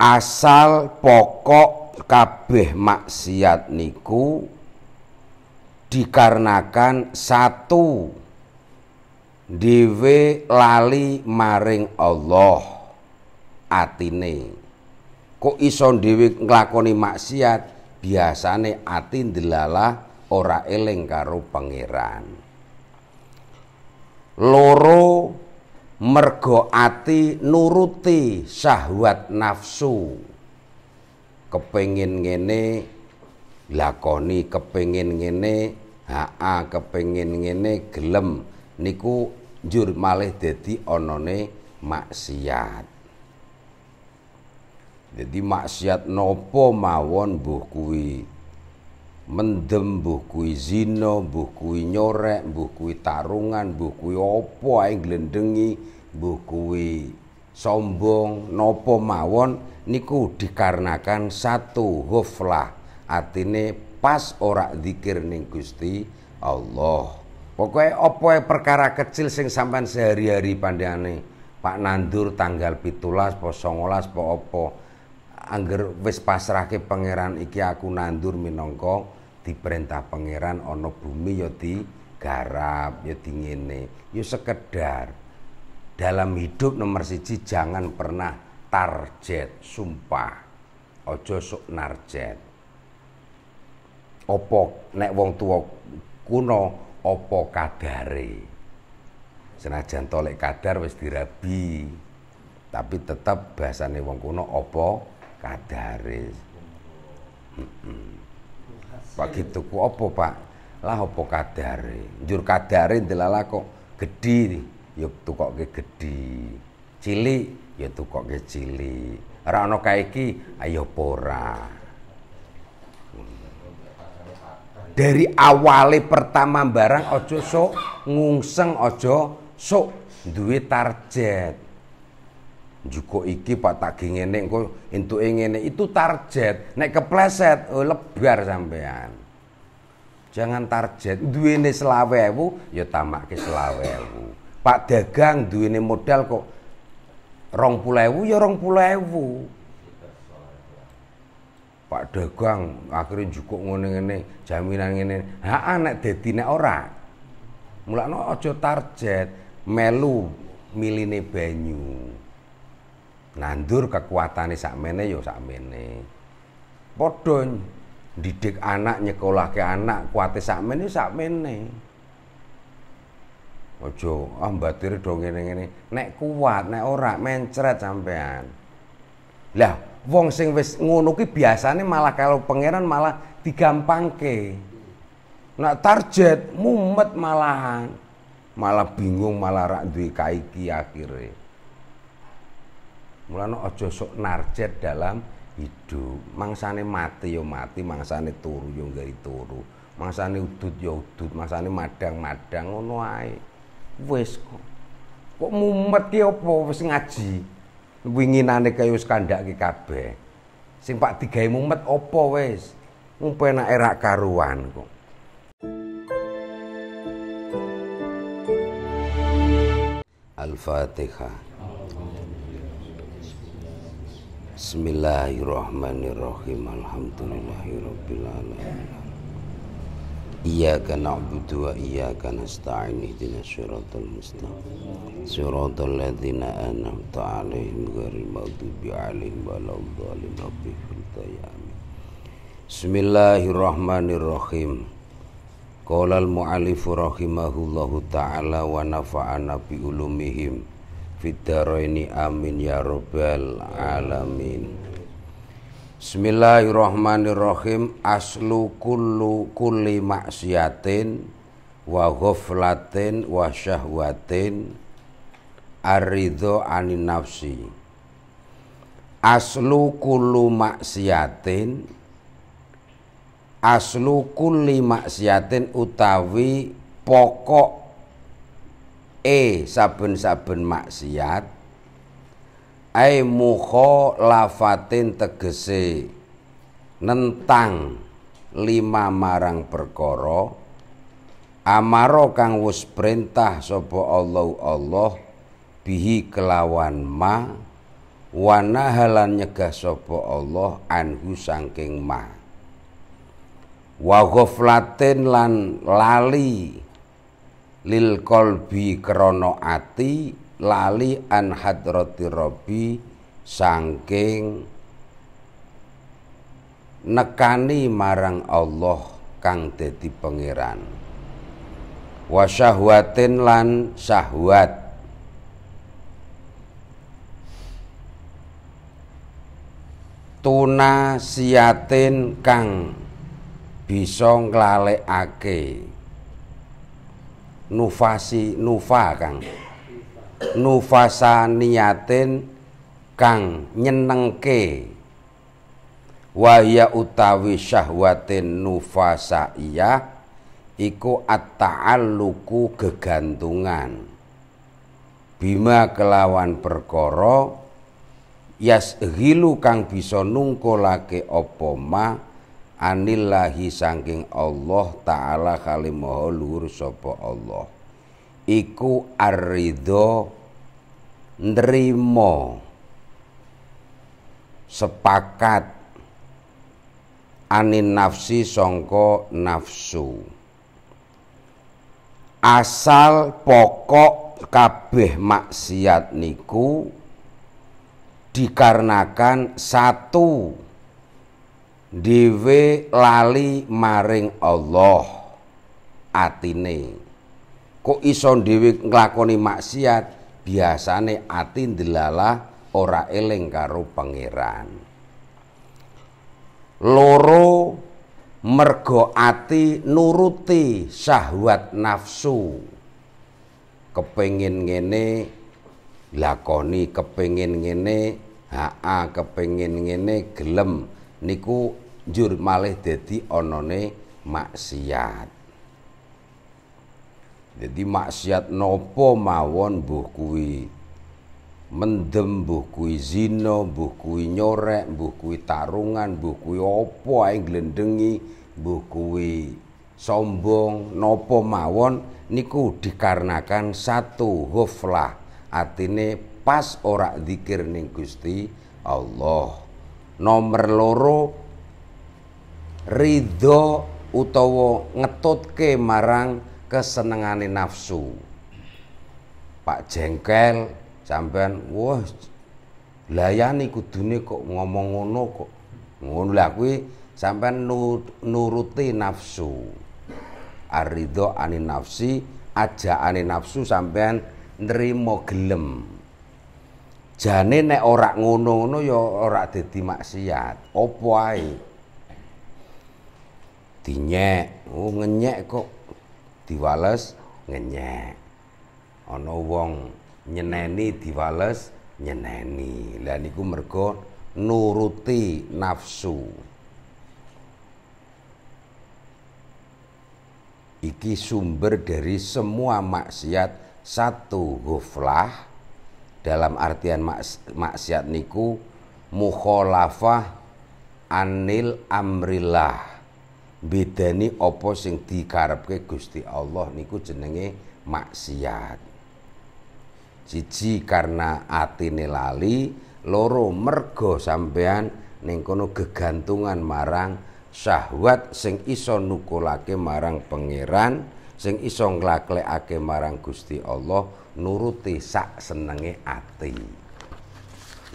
asal pokok kabeh maksiat niku dikarenakan satu dhewe lali maring Allah atine kok iso dhewe nglakoni maksiat biasane ati ndelalah ora eling karo pangeran loro mergo ati nuruti syahwat nafsu kepingin ngene lakoni kepingin ngene haa kepingin ngene gelem niku jur malih dadi onone maksiat Jadi maksiat nopo mawon bukui, kuwi mendem bukui zino zina, kuwi nyorek, bukui tarungan, bukui opo apa ae mbuh kuwi sombong nopo mawon niku dikarenakan satu huflah atine pas ora dikir ning Gusti Allah pokoknya apa e perkara kecil sing sampean sehari-hari pandhane. Pak Nandur tanggal pitulas po songolas po opo angger wis pasrahke pangeran iki aku nandur minangka diperintah pangeran ana bumi ya digarap ya dingene ya sekedar dalam hidup nomor siji jangan pernah target sumpah ojo sok narjet opo nek wong tua kuno opo kadare senajan tolek kadar wis dirabi tapi tetap bahasane wong kuno opo kadare hmm -hmm. Pak gitu ku opo pak lah opo kadare jur kadare delala kok nih ya tukokke gedhi cilik ya tukokke cilik ora ana kae iki ayo ya ora dari awale pertama barang ojo sok ngungseng ojo sok duwe target Juko iki pak tak ngene engko entuke ngene itu target nek kepleset oh, lebar sampean jangan target duwene selawewu ya tamake selawewu Pak dagang duwene modal kok 20.000 ya 20.000. Pak dagang akhirnya juga ngene-ngene jaminan ngene. Ha anak ah, dadi nek ora. Mulane aja target melu miline banyu. Nandur kekuatane sakmene ya sakmene. Padha didik anak nyekolahke anak kuate sakmene sakmene ojo ah mbatir dong ngene-ngene nek kuat nek ora mencret sampean lah wong sing wis ngono ki biasane malah kalau pangeran malah digampangke nek target mumet malahan malah bingung malah rak duwe kaiki akhire mulane aja sok narjet dalam hidup mangsane mati yo ya mati mangsane turu yo ya nggari turu mangsane udut yo ya udut mangsane madang-madang ngono ae Wes kok kok mumet ki apa wis ngaji winginane kaya wis kandhake kabeh sing pak digawe mumet apa wis mung penak erak karuan kok Al-Fatihah Bismillahirrahmanirrahim Alhamdulillahirrahmanirrahim Iyaka na'budu wa iyaka nasta'in Ihdina suratul mustaq Suratul ladhina anamta alaihim Gari maghdubi alaihim Walau dhalim abdihim Tayyamin ya Bismillahirrahmanirrahim Qala al-mu'alif rahimahullahu ta'ala wa nafa'ana bi ulumihim fid amin ya rabbal alamin. Bismillahirrahmanirrahim aslu kullu kulli maksiatin wa ghaflatin wa syahwatin aridho anin nafsi aslu kullu maksiatin aslu kulli maksiatin utawi pokok e saben-saben maksiat ai muho lafatin tegese nentang lima marang perkara amaro kang wis perintah sapa Allah Allah bihi kelawan ma wana halan nyegah sapa Allah anhu sangking ma wa ghaflatin lan lali lil kolbi krana ati lali an hadrati robi sangking nekani marang Allah kang dadi pangeran wa syahwatin lan syahwat tuna siatin kang bisa nglalekake nufasi nufa kang nufasa niyatin kang nyenengke waya utawi syahwatin nufasa iya iku at luku gegantungan bima kelawan perkara yasghilu kang bisa nungkolake apa ma anillahi sangking Allah taala kalimoh maha luhur Allah iku arido nrimo sepakat anin nafsi songko nafsu asal pokok kabeh maksiat niku dikarenakan satu dewe lali maring Allah atine kok iso dhewe nglakoni maksiat biasane ati ndelalah ora eling karo pangeran loro mergo ati nuruti syahwat nafsu kepengin ngene lakoni kepengin ngene haa kepengin ngene gelem niku njur malih dadi anane maksiat jadi maksiat nopo mawon mbuh Mendem mbuh zino zina, mbuh kuwi nyorek, mbuh tarungan, mbuh opo apa ae glendengi, mbuh sombong nopo mawon niku dikarenakan satu huflah atine pas ora zikir ning Gusti Allah nomor loro ridho utawa ngetutke marang kesenengane nafsu Pak jengkel sampean wah layani kudune kok ngomong ngono kok ngono lah kuwi sampean nuruti nafsu arido ani nafsi ajaane nafsu sampean nrimo gelem jane nek ora ngono-ngono ya ora dadi maksiat apa ae dinyek oh ngenyek kok diwales ngenyek ana wong nyeneni diwales nyeneni lha niku mergo nuruti nafsu iki sumber dari semua maksiat satu guflah dalam artian maks maksiat niku mukholafah anil amrillah bedani apa sing dikarepke Gusti Allah niku jenenge maksiat. Cici karena atine lali, loro mergo sampean ning kono gegantungan marang syahwat sing iso nukulake marang pangeran, sing iso nglaklekake marang Gusti Allah nuruti sak senenge ati.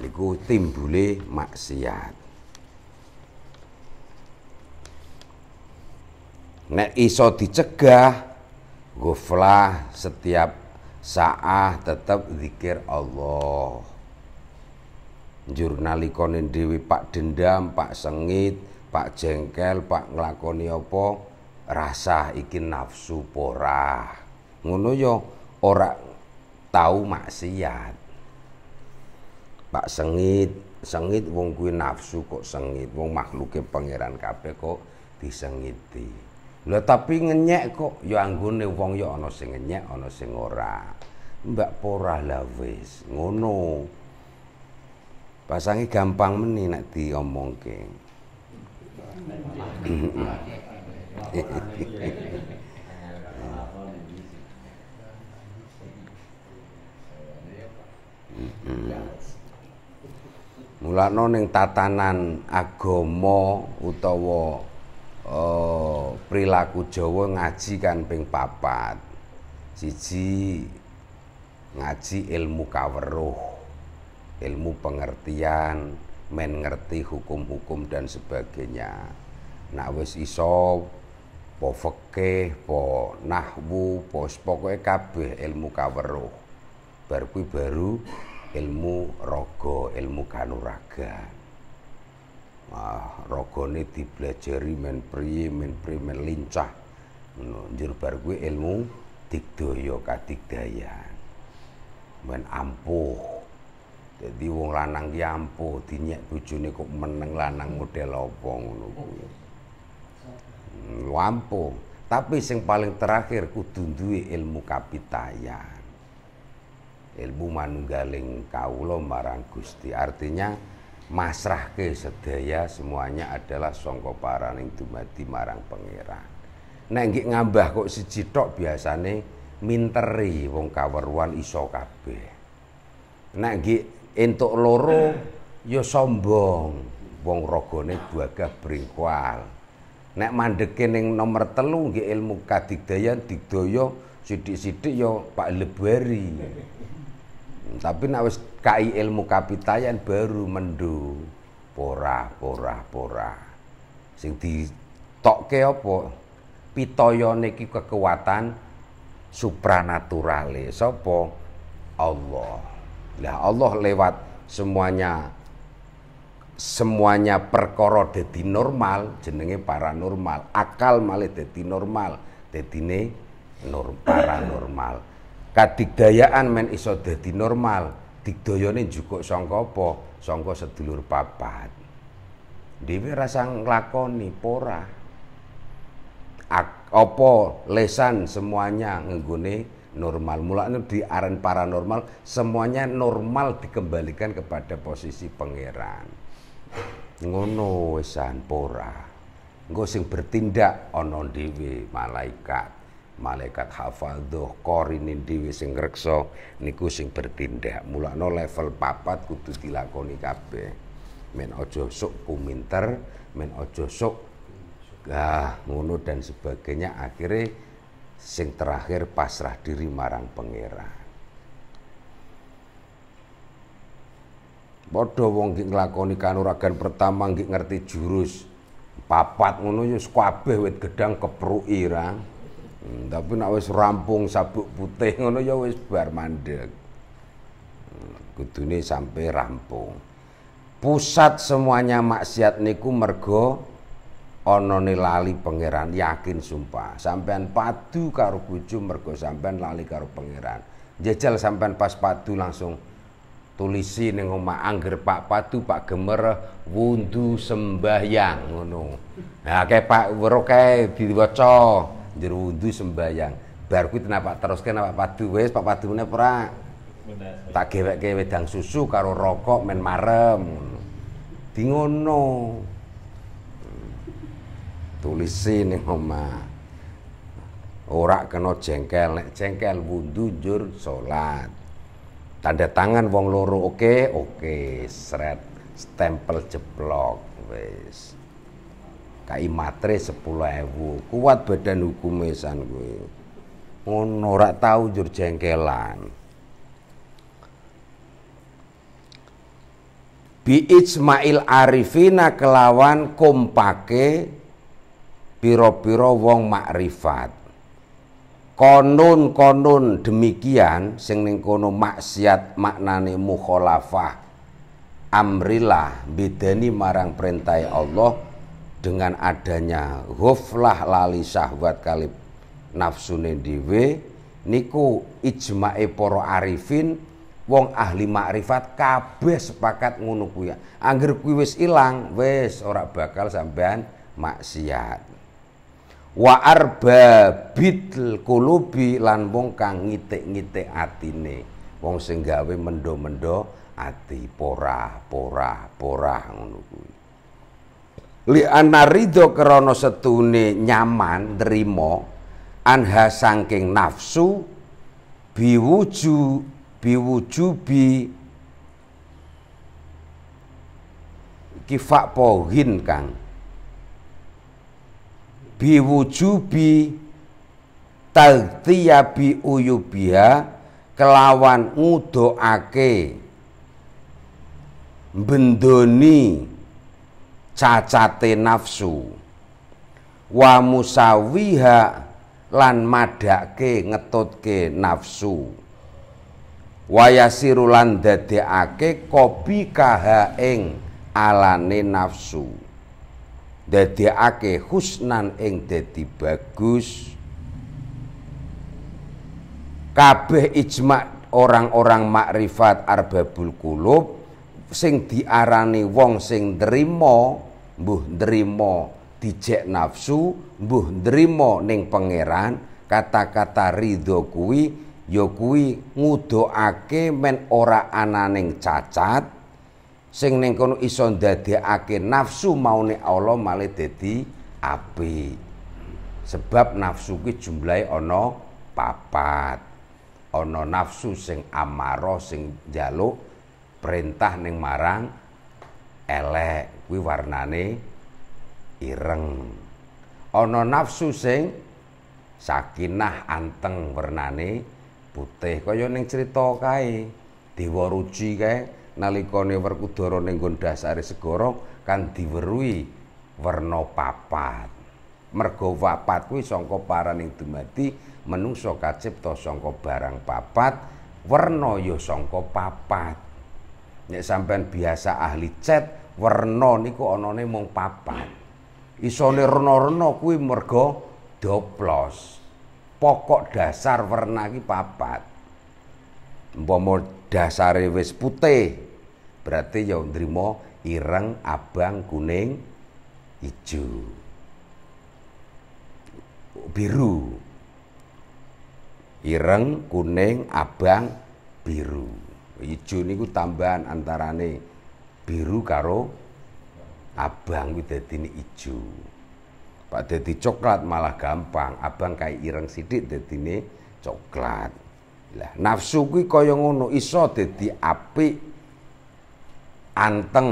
Niku timbule maksiat. nek iso dicegah guflah setiap saat tetap zikir Allah jurnalikonin dewi pak dendam pak sengit pak jengkel pak ngelakoni apa rasa ikin nafsu pora ngono yo ya, ora tahu maksiat pak sengit sengit wong kuwi nafsu kok sengit wong makhluke pangeran kape kok disengiti lah tapi ngenyek kok ya anggone wong ya ana sing ngenyek ana sing ora. Mbak pora lah wis, ngono. pasangi gampang meni nek diomongke. Mulane ning tatanan agama utawa oh, perilaku Jawa ngaji kan ping papat. Siji ngaji ilmu kaweruh, ilmu pengertian, men ngerti hukum-hukum dan sebagainya. Nak wis iso po fikih, po nahwu, po pokoke kabeh ilmu kaweruh. Bar baru ilmu rogo, ilmu kanuragan. Wah, rogone dibelajari men priye men priye men lincah. Ngono njur bar kuwi ilmu digdaya kadigdaya Men ampuh. Jadi wong lanang ki ampuh dinyek bojone kok meneng lanang model apa ngono kuwi. Hmm, ampuh. Tapi sing paling terakhir kudu duwe ilmu kapitayan. ilmu manunggaling kaulo marang Gusti. Artinya masrahke sedaya semuanya adalah Songko paraning dumadi marang pangeran nek nggih ngambah kok siji tok biasane minteri wong kaweruan iso kabeh nek entuk loro yo ya sombong wong rogone buagah bringkwal nek mandeke ning nomor telu nggih ilmu kadigdayan digdaya sidik-sidik yo ya Pak Lebari tapi nek wis KI ilmu kapitayan baru mendu pora pora pora sing ditokke apa pitoyone ki kekuatan supranaturale sapa Allah lah Allah lewat semuanya semuanya perkara dadi normal jenenge paranormal akal malih dadi normal dadine nur paranormal kadigdayaan men iso dadi normal digdayane jukuk sangka apa? Sangka sedulur papat. Dhewe rasa nglakoni pora. apa lesan semuanya ngguni normal. Mulanya di aren paranormal semuanya normal dikembalikan kepada posisi pangeran. Ngono wesan pora. Engko bertindak ana dewi malaikat malaikat doh korinin dewi sing niku sing bertindak no level papat kudu dilakoni kabeh men aja sok kuminter men aja sok ngunu ngono dan sebagainya akhirnya sing terakhir pasrah diri marang pengera bodo wong nggih nglakoni kanuragan pertama nggih ngerti jurus papat ngono yo ya kabeh wit gedang kepruk irang Hmm, tapi nek wis rampung sabuk putih ngono ya wis bar mandek. Hmm, sampai rampung. Pusat semuanya maksiat niku mergo ana lali pangeran yakin sumpah sampean padu karo bojo mergo sampean lali karo pangeran jejal sampean pas padu langsung tulisi ning omah angger Pak Padu Pak Gemer wundu sembahyang ngono ha nah, kepak Pak Wero kae diwaca jero wudhu sembayang. Bar kuwi apa teruske napa padu wis pak padune ora. Tak gewekke wedang susu karo rokok men marem. Di ngono. Tulisi ning omah. Ora kena jengkel, nek jengkel wudhu jur salat. Tanda tangan wong loro oke, okay? oke, okay. sret stempel jeblok wis kai matre ewu kuat badan hukum mesan gue, ngono ora tahu jur jengkelan bi ismail arifina kelawan kompake piro-piro wong makrifat konun-konun demikian sing ning kono maksiat maknane mukhalafah amrilah bidani marang perintah Allah dengan adanya ghoflah lali syahwat kalib nafsu dhewe niku ijma'e poro arifin wong ahli makrifat kabeh sepakat ngono kuwi ya. anggere kuwi wis ilang wis ora bakal sampean maksiat wa arba bitil kulubi lan wong kang ngitik-ngitik atine wong sing gawe mendo-mendo ati porah porah porah ngono kuwi li anarido krana setune nyaman nrimo anha saking nafsu biwuju biwujubi kifak pohin kang biwujubi taltiya bi uyubiha kelawan ngudokake bendoni cacate nafsu wa musawiha lan madhake ngetutke nafsu wayasiru lan dadekake kobi kaha ing alane nafsu dadekake husnan ing dadi bagus kabeh ijma orang-orang makrifat arbabul kulub sing diarani wong sing nrimo mbuh nrimo dijek nafsu mbuh nrimo ning pangeran kata-kata ridho kuwi ya kuwi ngudokake men ora ananing cacat sing ning kono iso ndadekake nafsu maune Allah malih dadi apik sebab nafsu kuwi jumlahe ana papat ana nafsu sing amaro sing njaluk perintah ning marang elek kuwi warnane ireng ana nafsu sing sakinah anteng warnane putih kaya ning cerita kae Dewa Ruci kae ne Werkudara ning nggon dasare segara kan diweruhi warno papat mergo papat kuwi sangka paraning dumadi menungsa kacipta sangka barang papat werna ya sangka papat nek sampean biasa ahli cet werna niku anane mung papat. Isone rena-rena kuwi merga doplos. Pokok dasar werna iki papat. Umpama dasare wis putih, berarti ya nrimo ireng, abang, kuning, ijo. Biru. Ireng, kuning, abang, biru. Ijo niku tambahan antarane biru karo abang kuwi dadine ijo. Pak dadi coklat malah gampang, abang kayak ireng sithik dadine coklat. Lah nafsu kuwi kaya ngono iso dadi apik anteng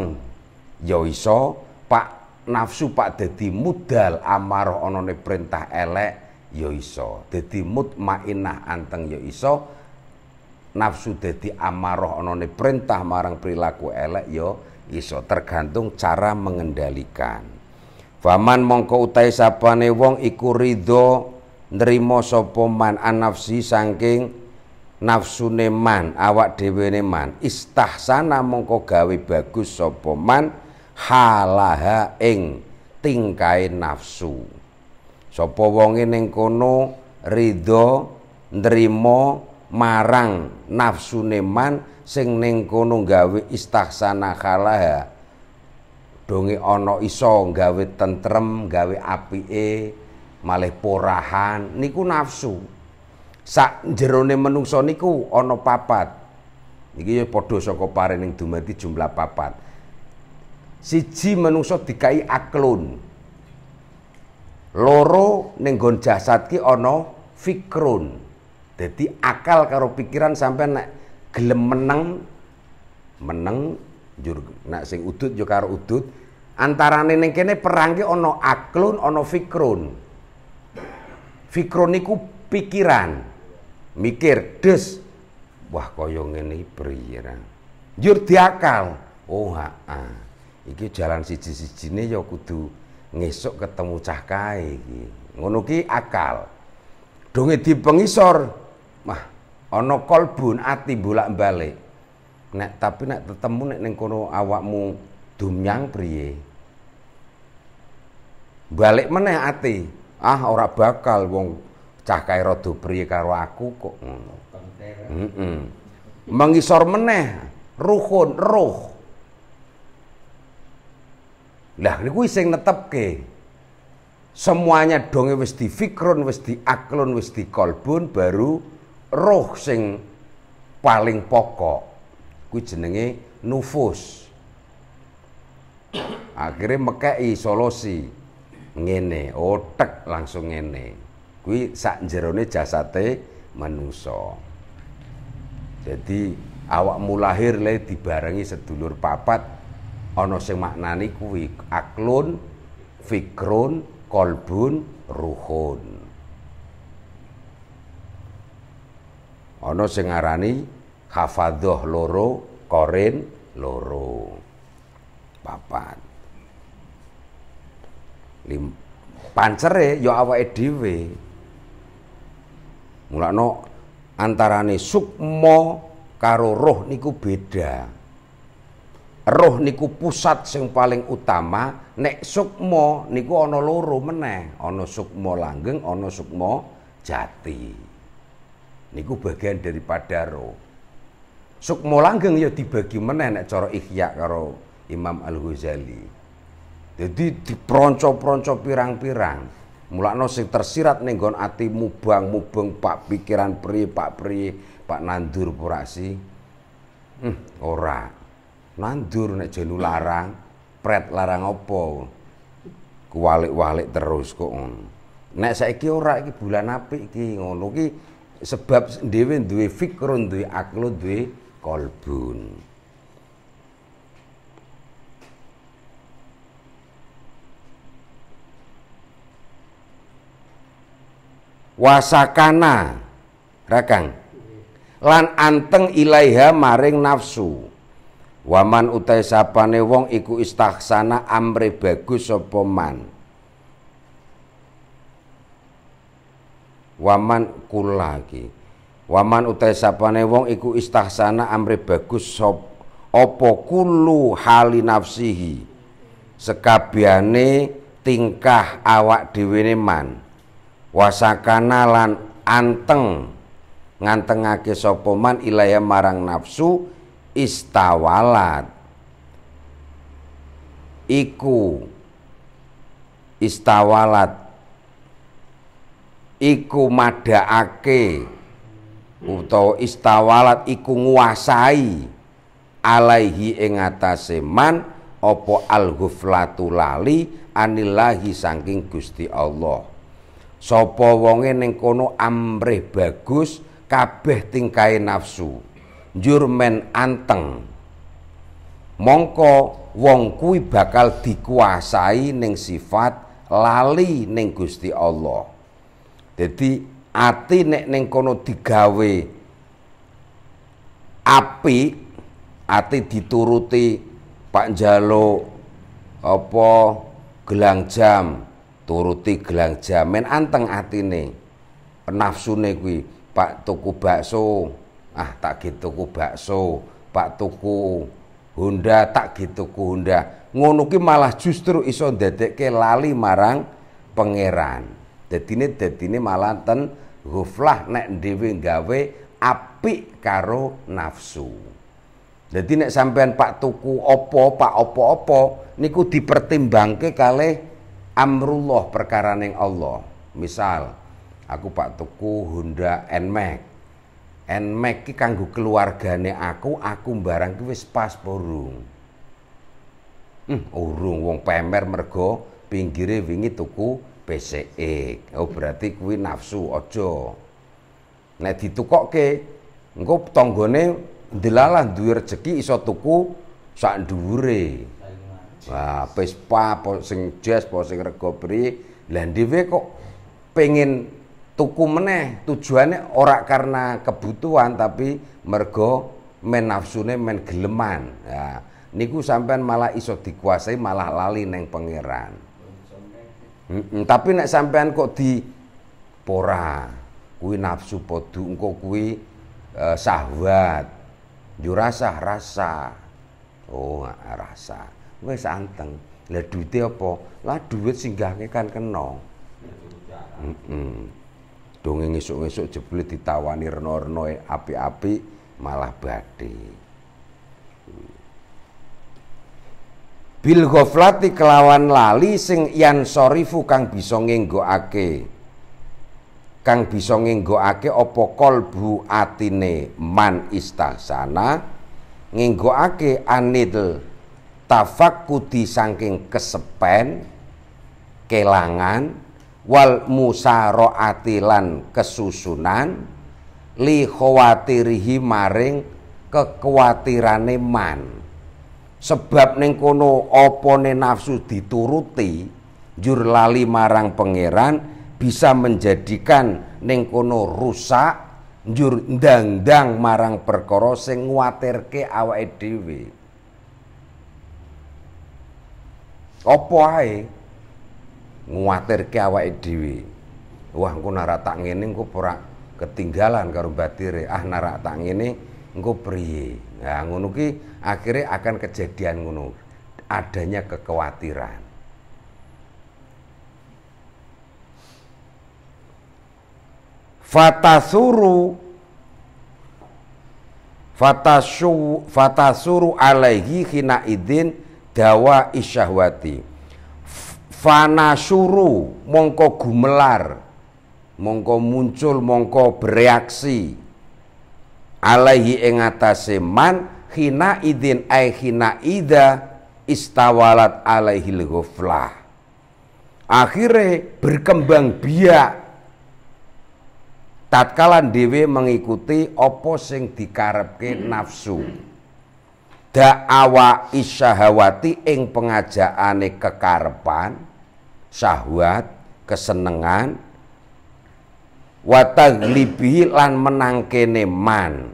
ya iso pak nafsu pak dadi mudal amarah anane perintah elek ya iso dadi mutmainah anteng ya iso nafsu dadi amarah onone perintah marang perilaku elek yo ya iso tergantung cara mengendalikan faman mongko utai sapane wong iku ridho nerima sapa man anafsi saking nafsune man awak dhewene man istahsana mongko gawe bagus sapa man halaha ing tingkae nafsu sapa wonge ning kono ridho nerima marang nafsu man sing ning kono gawe istahsana khalaha donge ana iso gawe tentrem gawe apike malih porahan niku nafsu sak jerone menungso niku ana papat iki ya padha saka jumlah papat siji menungso dikai aklun loro ning nggon jasad ki ana fikrun jadi akal karo pikiran sampai nek gelem menang meneng jur nek sing udut yo karo udut antarane ning kene perang ana aklun ana fikrun. Fikron niku pikiran. Mikir des wah kaya ngene iki priye Jur diakal. Oh ha. Iki jalan siji-sijine yo ya kudu ngesuk ketemu cah kae Ngono ki akal. Donge di pengisor mah ono kolbun ati bolak-balik nek tapi nek ketemu nek ning kono awakmu dumyang priye balik meneh ati ah ora bakal wong cah kae rada priye karo aku kok ngono mm -mm. mengisor meneh ruhun roh lah niku sing netepke semuanya donge wis difikrun, wis diaklun, wis dikolbun baru roh sing paling pokok kuwi jenenge nufus akhirnya mekei solusi ngene otak oh, langsung ngene kuwi sak jerone jasate manusa jadi awakmu lahir le dibarengi sedulur papat ana sing maknani kuwi aklun fikrun kolbun ruhun Ana sing ngarani loro, korin loro. Papat. Lim pancere ya awake dhewe. mulakno antarane sukmo karo roh niku beda. Roh niku pusat sing paling utama, nek sukmo niku ana loro meneh, ana sukmo langgeng, ana sukmo jati niku bagian daripada roh sukmo langgeng ya dibagi meneh nek cara ihya karo Imam Al-Ghazali jadi dipronco-pronco pirang-pirang mulakno sing tersirat ning nggon ati mubang mubeng pak pikiran pri, pak pri, pak nandur purasi hmm, ora nandur nek jenu larang pret larang opo kuwalik-walik terus kok ngono nek saiki ora iki bulan apik iki ngono ki sebab dhewe duwe fikrun duwe aklu duwe kolbun wasakana rakang lan anteng ilaiha maring nafsu waman utai sapane wong iku istaksana amre bagus sapa man waman kula iki waman utai sapane wong iku istahsana amri bagus sop opo kulu hali nafsihi sekabiane tingkah awak dhewe man wasakana lan anteng ngantengake sapa man ilaya marang nafsu istawalat iku istawalat iku madhaake utawa istawalat iku nguasai alaihi ing man apa al lali anillahi saking Gusti Allah sapa wonge ning kono amrih bagus kabeh tingkae nafsu jurmen anteng mongko wong kuwi bakal dikuasai ning sifat lali ning Gusti Allah jadi ati nek neng kono digawe api ati dituruti Pak Jalo apa gelang jam turuti gelang jam men anteng atine nafsune kuwi Pak tuku bakso ah tak gitu tuku bakso Pak tuku Honda tak gitu ku Honda ngono ki malah justru iso ke lali marang pangeran Dadine dadine malah ten guflah nek dewi gawe api karo nafsu. Dadi nek sampean pak tuku opo, pak opo-opo niku dipertimbangke kalih amrullah perkara neng Allah. Misal aku pak tuku Honda Nmax. Nmax ki kanggo keluargane aku, aku barang ki wis pas burung. Hmm, urung wong pemer mergo pinggire wingi tuku PCE, Oh berarti kuwi nafsu aja. Nek ditukokke engko tanggane ndelalah duwe rejeki iso tuku sak dhuwure. Wah, Vespa po sing jazz po sing rega pri, dhewe kok pengen tuku meneh tujuannya ora karena kebutuhan tapi mergo men nafsune men geleman. Ya, niku sampean malah iso dikuasai malah lali neng pangeran. Mm -mm, tapi nek sampean kok di pora, kuwi nafsu podu engko kuwi sahabat eh, sahwat. Yo rasa rasa. Oh, rasa. Wis anteng. Lah duwite apa? Lah duit singgahke kan kena. Heeh. Mm -mm. Dongeng esuk-esuk jebule ditawani rena-rena api-api malah badhe. bil ghaflati kelawan lali sing yan sorifu kang bisa ngenggoake kang bisa ngenggoake apa kalbu atine man istahsana ngenggoake anil tafakkuti saking kesepen kelangan wal musaroatilan kesusunan li khawatirhi maring kekuatirane man sebab ning kono opone nafsu dituruti jur lali marang pangeran bisa menjadikan ning kono rusak jur ndang marang perkara sing nguatirke awake dhewe apa ae nguatirke awake dhewe wah engko narak tak ngene engko ora ketinggalan karo batire ah narak tak ngene engko priye Ya ngono ki akhirnya akan kejadian ngono. Adanya kekhawatiran. Fatasuru fata fatasuru alaihi hina idin dawa isyahwati fanasuru mongko gumelar mongko muncul mongko bereaksi alaihi ing atase man hina idin ay hina ida istawalat alaihil ghuflah akhirnya berkembang biak tatkala dhewe mengikuti apa sing dikarepke nafsu da'awa isyahawati ing pengajaane kekarepan syahwat kesenengan wa taglibihi lan menangkene man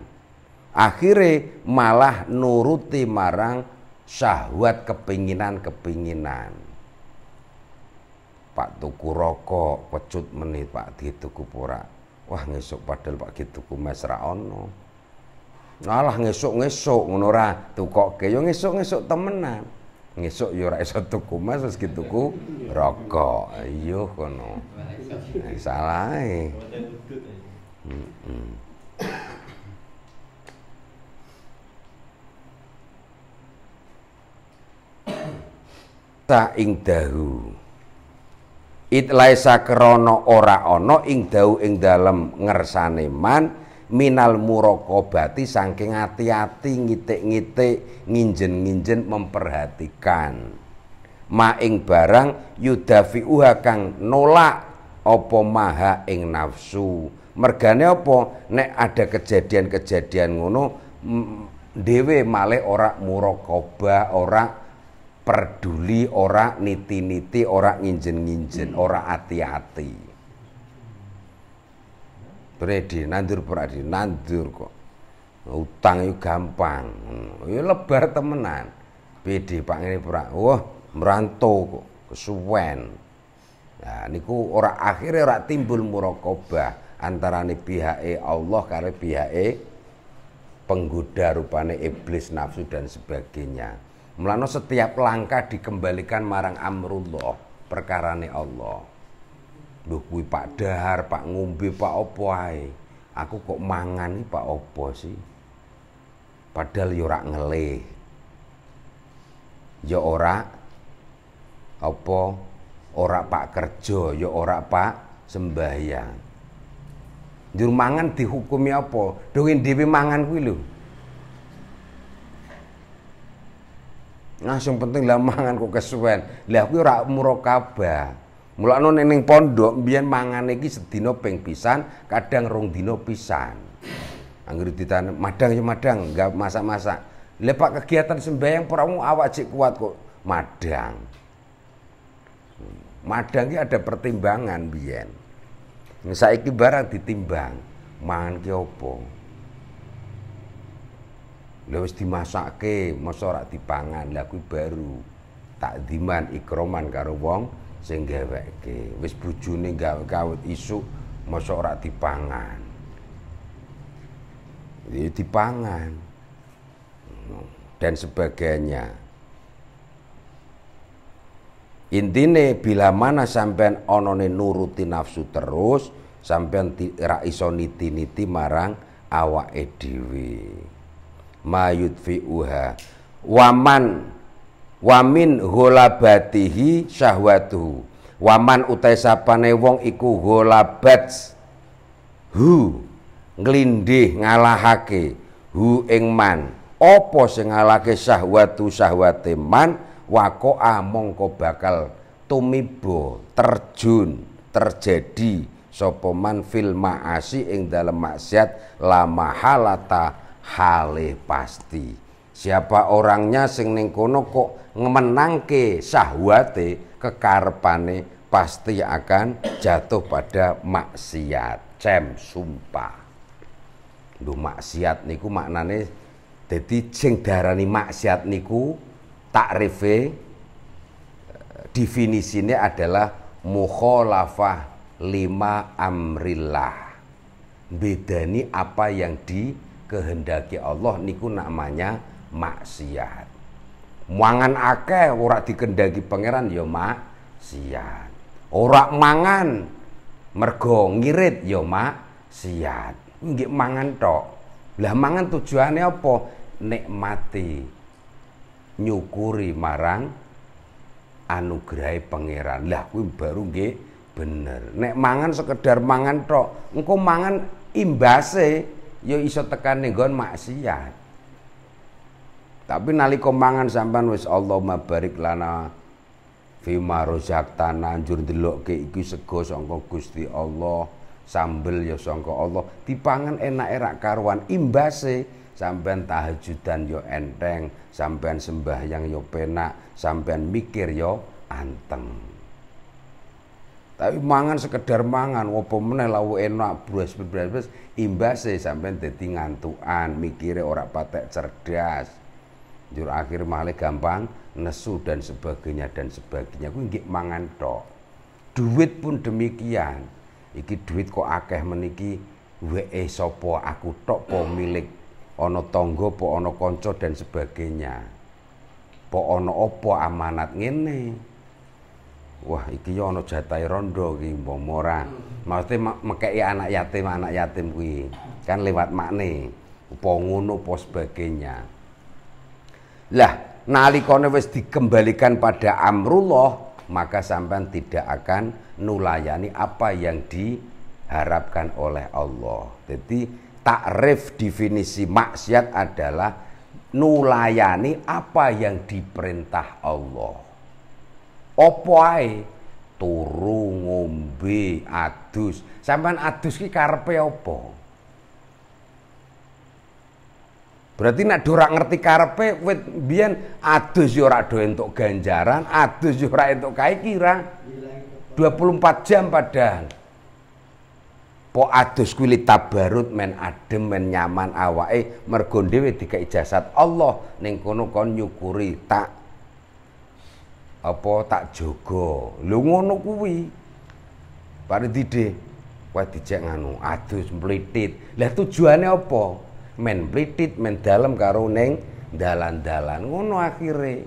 akhirnya malah nuruti marang syahwat kepinginan-kepinginan Pak tuku rokok pecut menit Pak dituku pura wah ngesuk padel Pak di mes ra ono alah ngesuk-ngesuk ngono ra tukokke yo ngesuk-ngesuk temenan ngesuk ya ora iso tuku mas wis tuku rokok iya kono nah, salah e heeh ta ing dahu it laisa krana ora ana ing dahu ing dalem ngersane man minal murokobati saking hati-hati ngitik-ngitik nginjen-nginjen memperhatikan maing barang yudafiuha kang nolak opo maha ing nafsu mergane opo nek ada kejadian-kejadian ngono dewe male ora murokoba, ora peduli ora niti-niti ora nginjen-nginjen ora hati-hati. Ready, nandur pradi nandur kok. Utang itu gampang. Ya lebar temenan. PD Pak ini Prak. Wah, merantau kok kesuwen. Nah, niku orang akhirnya ora timbul murokobah pihak e Allah pihak e penggoda rupane iblis nafsu dan sebagainya. melano setiap langkah dikembalikan marang amrullah, nih Allah. Loh kuwi Pak Dahar, Pak Ngombe, Pak opo ae. Aku kok mangan iki Pak Opo sih? Padahal yo ya ora ngelih. Ya ora apa ora Pak kerja, ya ora Pak sembahyang. Njur mangan dihukumi apa? Dhewe dhewe mangan kuwi lho. Nah, penting lah mangan kok kesuwen. Lah kuwi ora murakabah. Mulane ning pondok mbiyen mangan iki sedina ping pisan, kadang rong dina pisan. anggur ditan madang ya madang, enggak masak-masak. Lepak kegiatan sembahyang pramu awak cek kuat kok madang. Hmm, madang ada pertimbangan biyen. Saiki barang ditimbang, mangan ki opo? Lah wis dimasake, masa ora dipangan, lah kuwi baru takdiman ikroman karo wong sing gaweke wis bojone gawe kawit isuk mosok ora dipangan ya dipangan hmm. dan sebagainya intine bila mana sampean onone nuruti nafsu terus sampean ra iso niti-niti marang awake dhewe mayut fiuha waman wamin gholabatihi syahwatuhu waman utai sapane wong iku gholabat hu nglindih ngalahake hu ing man apa sing ngalahake syahwatu syahwate man wako ko bakal tumibo terjun terjadi sapa man fil maasi ing dalam maksiat lama halata hale pasti Siapa orangnya sing ning kono kok ngemenangke sahwate kekarpane pasti akan jatuh pada maksiat. Cem sumpah. Lu maksiat niku maknane dadi sing darani maksiat niku takrife eh, definisinya adalah mukhalafah lima amrillah. Bedani apa yang dikehendaki Allah niku namanya maksiat. Mangan akeh ora dikendaki pangeran ya maksiat. Ora mangan mergo ngirit ya maksiat. Nggih mangan tok. Lah mangan tujuane apa? Nikmati. Nyukuri marang anugerahe pangeran. Lah kuwi baru nggih bener. Nek mangan sekedar mangan tok, engko mangan imbase ya iso tekan nggon maksiat. Tapi nali kemangan sampan wis Allah mabarik lana fima anjur delok ke iku sego sangka Gusti Allah, sambel ya sangka Allah, dipangan enak erak karuan imbase Sampan tahajudan yo ya enteng, Sampan sembahyang yo ya penak, Sampan mikir yo ya anteng. Tapi mangan sekedar mangan, wopo meneh lawu enak, beres beres blas imbase sampean dadi ngantuan, mikire orang patek cerdas jur akhir malah gampang nesu dan sebagainya dan sebagainya kuwi nggih mangan tok duit pun demikian iki duit kok akeh meniki we sapa aku tok po milik ono tonggo po ono konco dan sebagainya po ono opo amanat ngene wah iki yo ono jatai rondo iki umpama ora maksude anak yatim anak yatim kuwi kan lewat makne po ngono apa sebagainya lah, nalikone wis dikembalikan pada amrullah, maka sampean tidak akan nulayani apa yang diharapkan oleh Allah. Jadi takrif definisi maksiat adalah nulayani apa yang diperintah Allah. Opo ae turu ngombe adus. Sampean adus ki karepe apa? Berarti nak ora ngerti karpe, wit biyen adus yo ora do entuk ganjaran, adus yo ora entuk kira. 24 jam padahal. Po adus kuli tabarut men adem men nyaman awake mergo dhewe dikai ijazat Allah ning kono kon nyukuri tak apa tak jogo, Lho ngono kuwi. Pare dide kowe dijek nganu adus melitit, Lah tujuane apa? men plitit men dalam karo neng dalan-dalan ngono akhire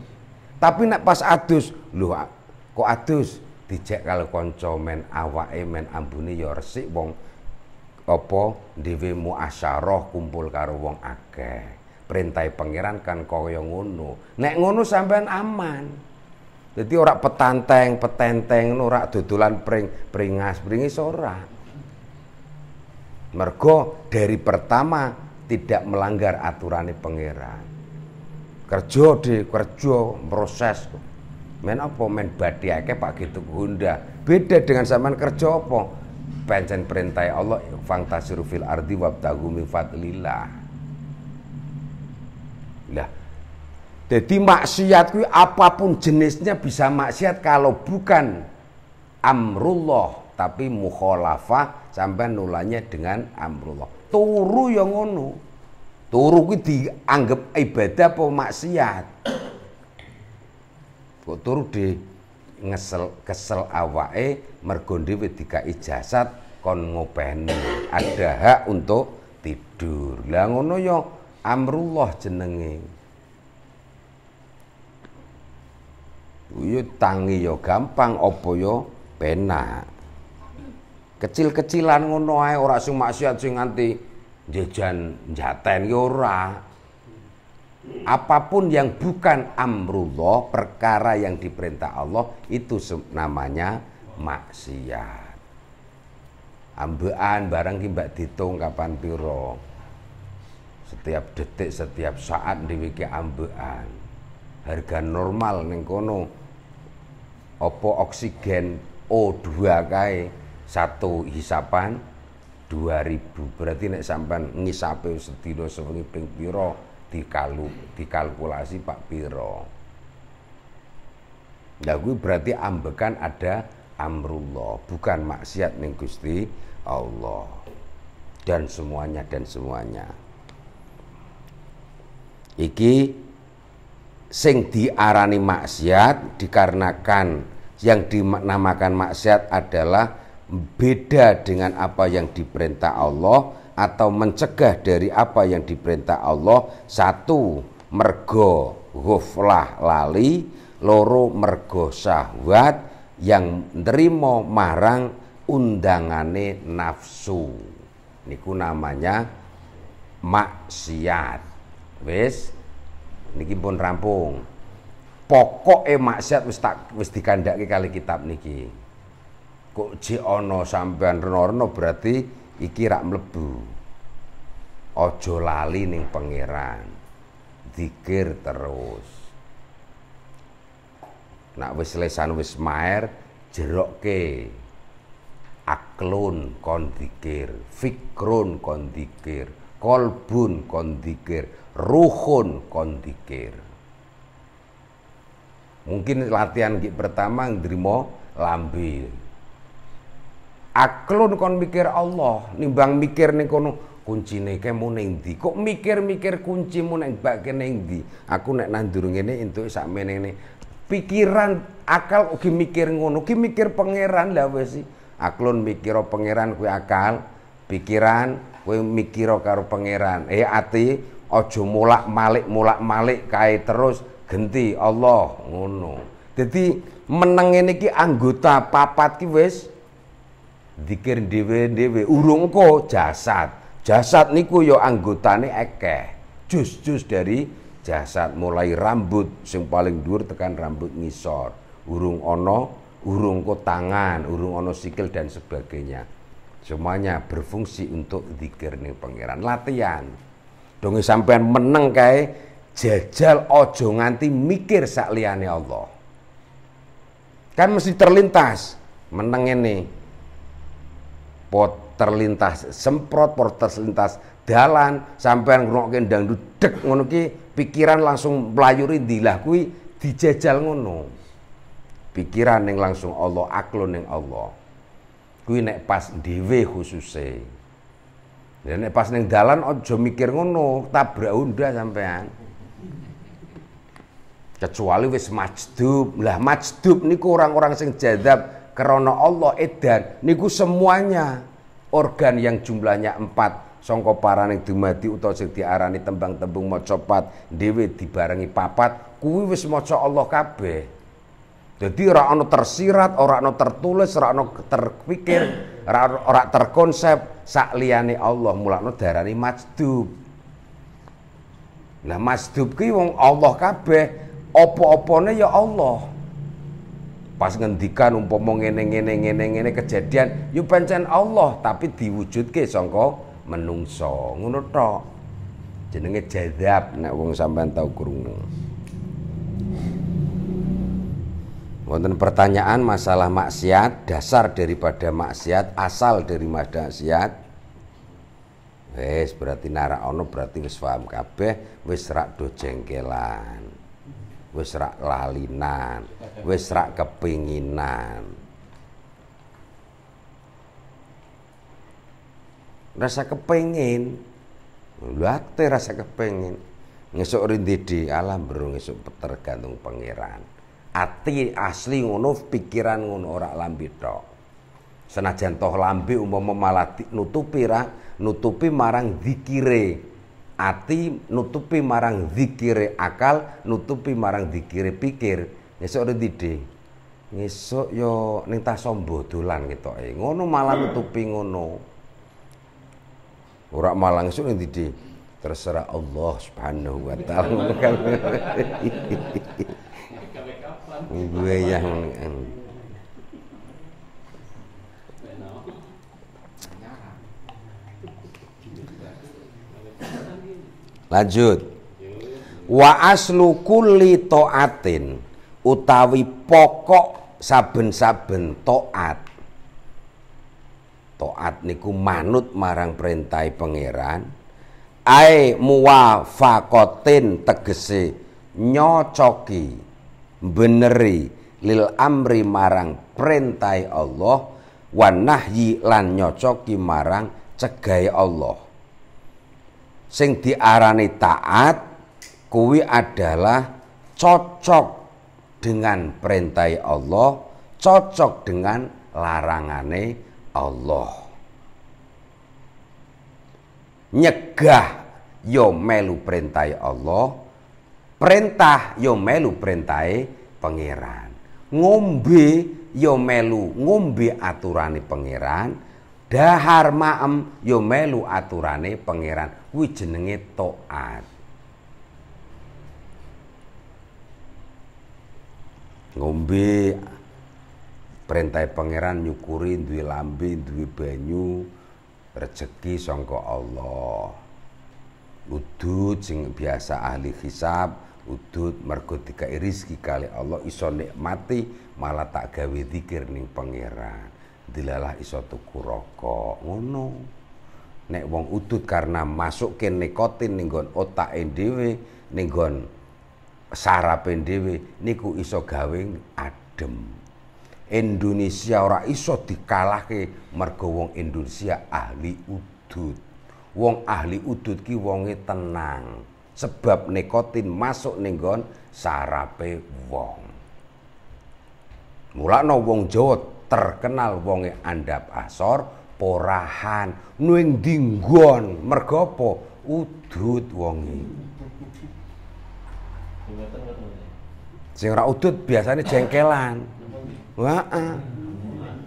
tapi nak pas adus lu kok adus dijek kalau konco men awak men ambune ya resik wong apa dhewe muasyarah kumpul karo wong akeh perintah pangeran kan kau yang ngono nek ngono sampean aman Jadi orang petanteng, petenteng, orang dudulan pring, pringas, pringis ora. Mergo dari pertama tidak melanggar aturan pangeran kerja di kerja proses men apa men pak gitu Honda beda dengan zaman kerja apa pencen perintah Allah fantasiru fil ardi wabtagu min fadlillah lah jadi maksiat apapun jenisnya bisa maksiat kalau bukan amrullah tapi mukhalafah sampai nulanya dengan amrullah turu ya ngono. Turu kuwi dianggap ibadah apa maksiat? Kok turu di ngesel kesel awake mergo dhewe dikai jasad kon ngopeni ada hak untuk tidur. Lah ngono ya amrullah jenenge. Yo tangi yo gampang opo yo penak kecil-kecilan ngono ae ora sing maksiat sing nganti jajan jaten ya ora apapun yang bukan amrullah perkara yang diperintah Allah itu namanya maksiat ambean barang ki mbak ditung kapan piro setiap detik setiap saat diwiki ambean harga normal neng kono opo oksigen O2 kae satu hisapan dua ribu berarti nek sampean ngisape sedina sewengi ping pira dikalu dikalkulasi Pak piro. Ya gue berarti ambekan ada amrullah bukan maksiat ning Gusti Allah dan semuanya dan semuanya iki sing diarani maksiat dikarenakan yang dinamakan maksiat adalah beda dengan apa yang diperintah Allah atau mencegah dari apa yang diperintah Allah satu mergo ghuflah lali loro mergo syahwat yang nerimo marang undangane nafsu niku namanya maksiat wis niki pun rampung pokok maksiat wis tak wis dikandaki kali kitab niki kok je ana sampean berarti iki rak mlebu aja lali ning pangeran dikir terus nak wis lesan wis maer jerokke aklun kon dikir fikrun kon dikir kolbun kon dikir ruhun kon dikir mungkin latihan pertama nerima lambe aklun kon mikir Allah nimbang mikir ning kono kuncine kemu ning ndi kok mikir-mikir kuncimu bak bakke ning ndi aku nek nang durung ngene entuk sakmene ngene pikiran akal ugi mikir ngono ugi mikir pangeran lah wis aklun mikira pangeran kuwi akal pikiran mikir mikira karo pangeran eh ati aja mulak malik mulak malik kae terus genti Allah ngono dadi meneng ngene iki anggota papat ki wis Dikir dewe dewe urung ko jasad. Jasad niku anggota ya anggotane eke Jus-jus dari jasad mulai rambut sing paling dur tekan rambut ngisor. Urung ono urung ko tangan, urung ono sikil dan sebagainya. Semuanya berfungsi untuk dikir nih pangeran. Latihan. dongi sampean meneng kae jajal ojo nganti mikir sakliane Allah. Kan mesti terlintas meneng ini pot terlintas semprot pot terlintas dalan sampean ngrungokke dangdut dek ngono ki pikiran langsung melayuri dilah kuwi dijajal ngono pikiran yang langsung Allah aklon yang Allah kuwi nek pas dhewe khususe dan nek pas ning dalan aja mikir ngono tabrak unda sampean kecuali wis majdub lah majdub niku orang-orang sing jadab karena Allah edan niku semuanya organ yang jumlahnya empat songko yang dumadi utawa sing diarani tembang-tembung maca pat dhewe dibarengi papat kuwi wis maca Allah kabeh. Jadi ora ana tersirat, ora ana tertulis, ora ana terpikir, ora terkonsep sak liyane Allah mulane darani majdub. Lah masdub ki wong Allah kabeh, apa-apane ya Allah pas ngendikan umpama ngene ngene ngene ngene kejadian yo pancen Allah tapi diwujudke sangka menungso ngono tok jenenge jadab nek wong sampean tau krungu Wonten pertanyaan masalah maksiat, dasar daripada maksiat, asal dari maksiat. Wes berarti narak ono berarti wis paham kabeh, wis rak do jengkelan wis rak lalinan, wis rak kepinginan. Rasa kepingin, late rasa kepingin, Ngesuk rindidi alam bro ngesuk tergantung pangeran. Ati asli ngono, pikiran ngono ora lambi tok. Senajan toh lambi umpama malah nutupi ra, nutupi marang zikire ati nutupi marang zikire akal nutupi marang zikire pikir ngesuk retide ngesuk yo ning tasombo dolan ketoke ngono malah hmm. nutupi ngono ora malah ngesuk ning dide terserah Allah Subhanahu wa taala kan gue yang ya, Lanjut. Wa aslu kulli taatin utawi pokok saben-saben taat. Taat niku manut marang perintah pangeran. Ai muwafaqatin tegese nyocoki beneri lil amri marang perintah Allah wa nahyi lan nyocoki marang cegai Allah sing diarani taat kuwi adalah cocok dengan perintah Allah, cocok dengan larangane Allah. Nyegah yo melu perintah Allah, perintah yo melu perintah pangeran. Ngombe yo melu ngombe aturane pangeran, dahar ma'am yo melu aturane pangeran kuwi jenenge taat ngombe perintah pangeran nyukuri duwe lambe duwe banyu rezeki sangka Allah udud sing biasa ahli hisab udud mergo dikai rezeki kali Allah iso nikmati malah tak gawe zikir ning pangeran dilalah iso tuku rokok ngono nek wong udut karena masukin nikotin ning otak otake dhewe ning sarape dhewe niku iso gawe adem Indonesia ora iso dikalahke mergo wong Indonesia ahli udut wong ahli udut ki wonge tenang sebab nikotin masuk ning sarape wong mulakno wong Jawa terkenal wonge andap asor porahan nuing dinggon mergopo udut wonge sing ora udut biasanya jengkelan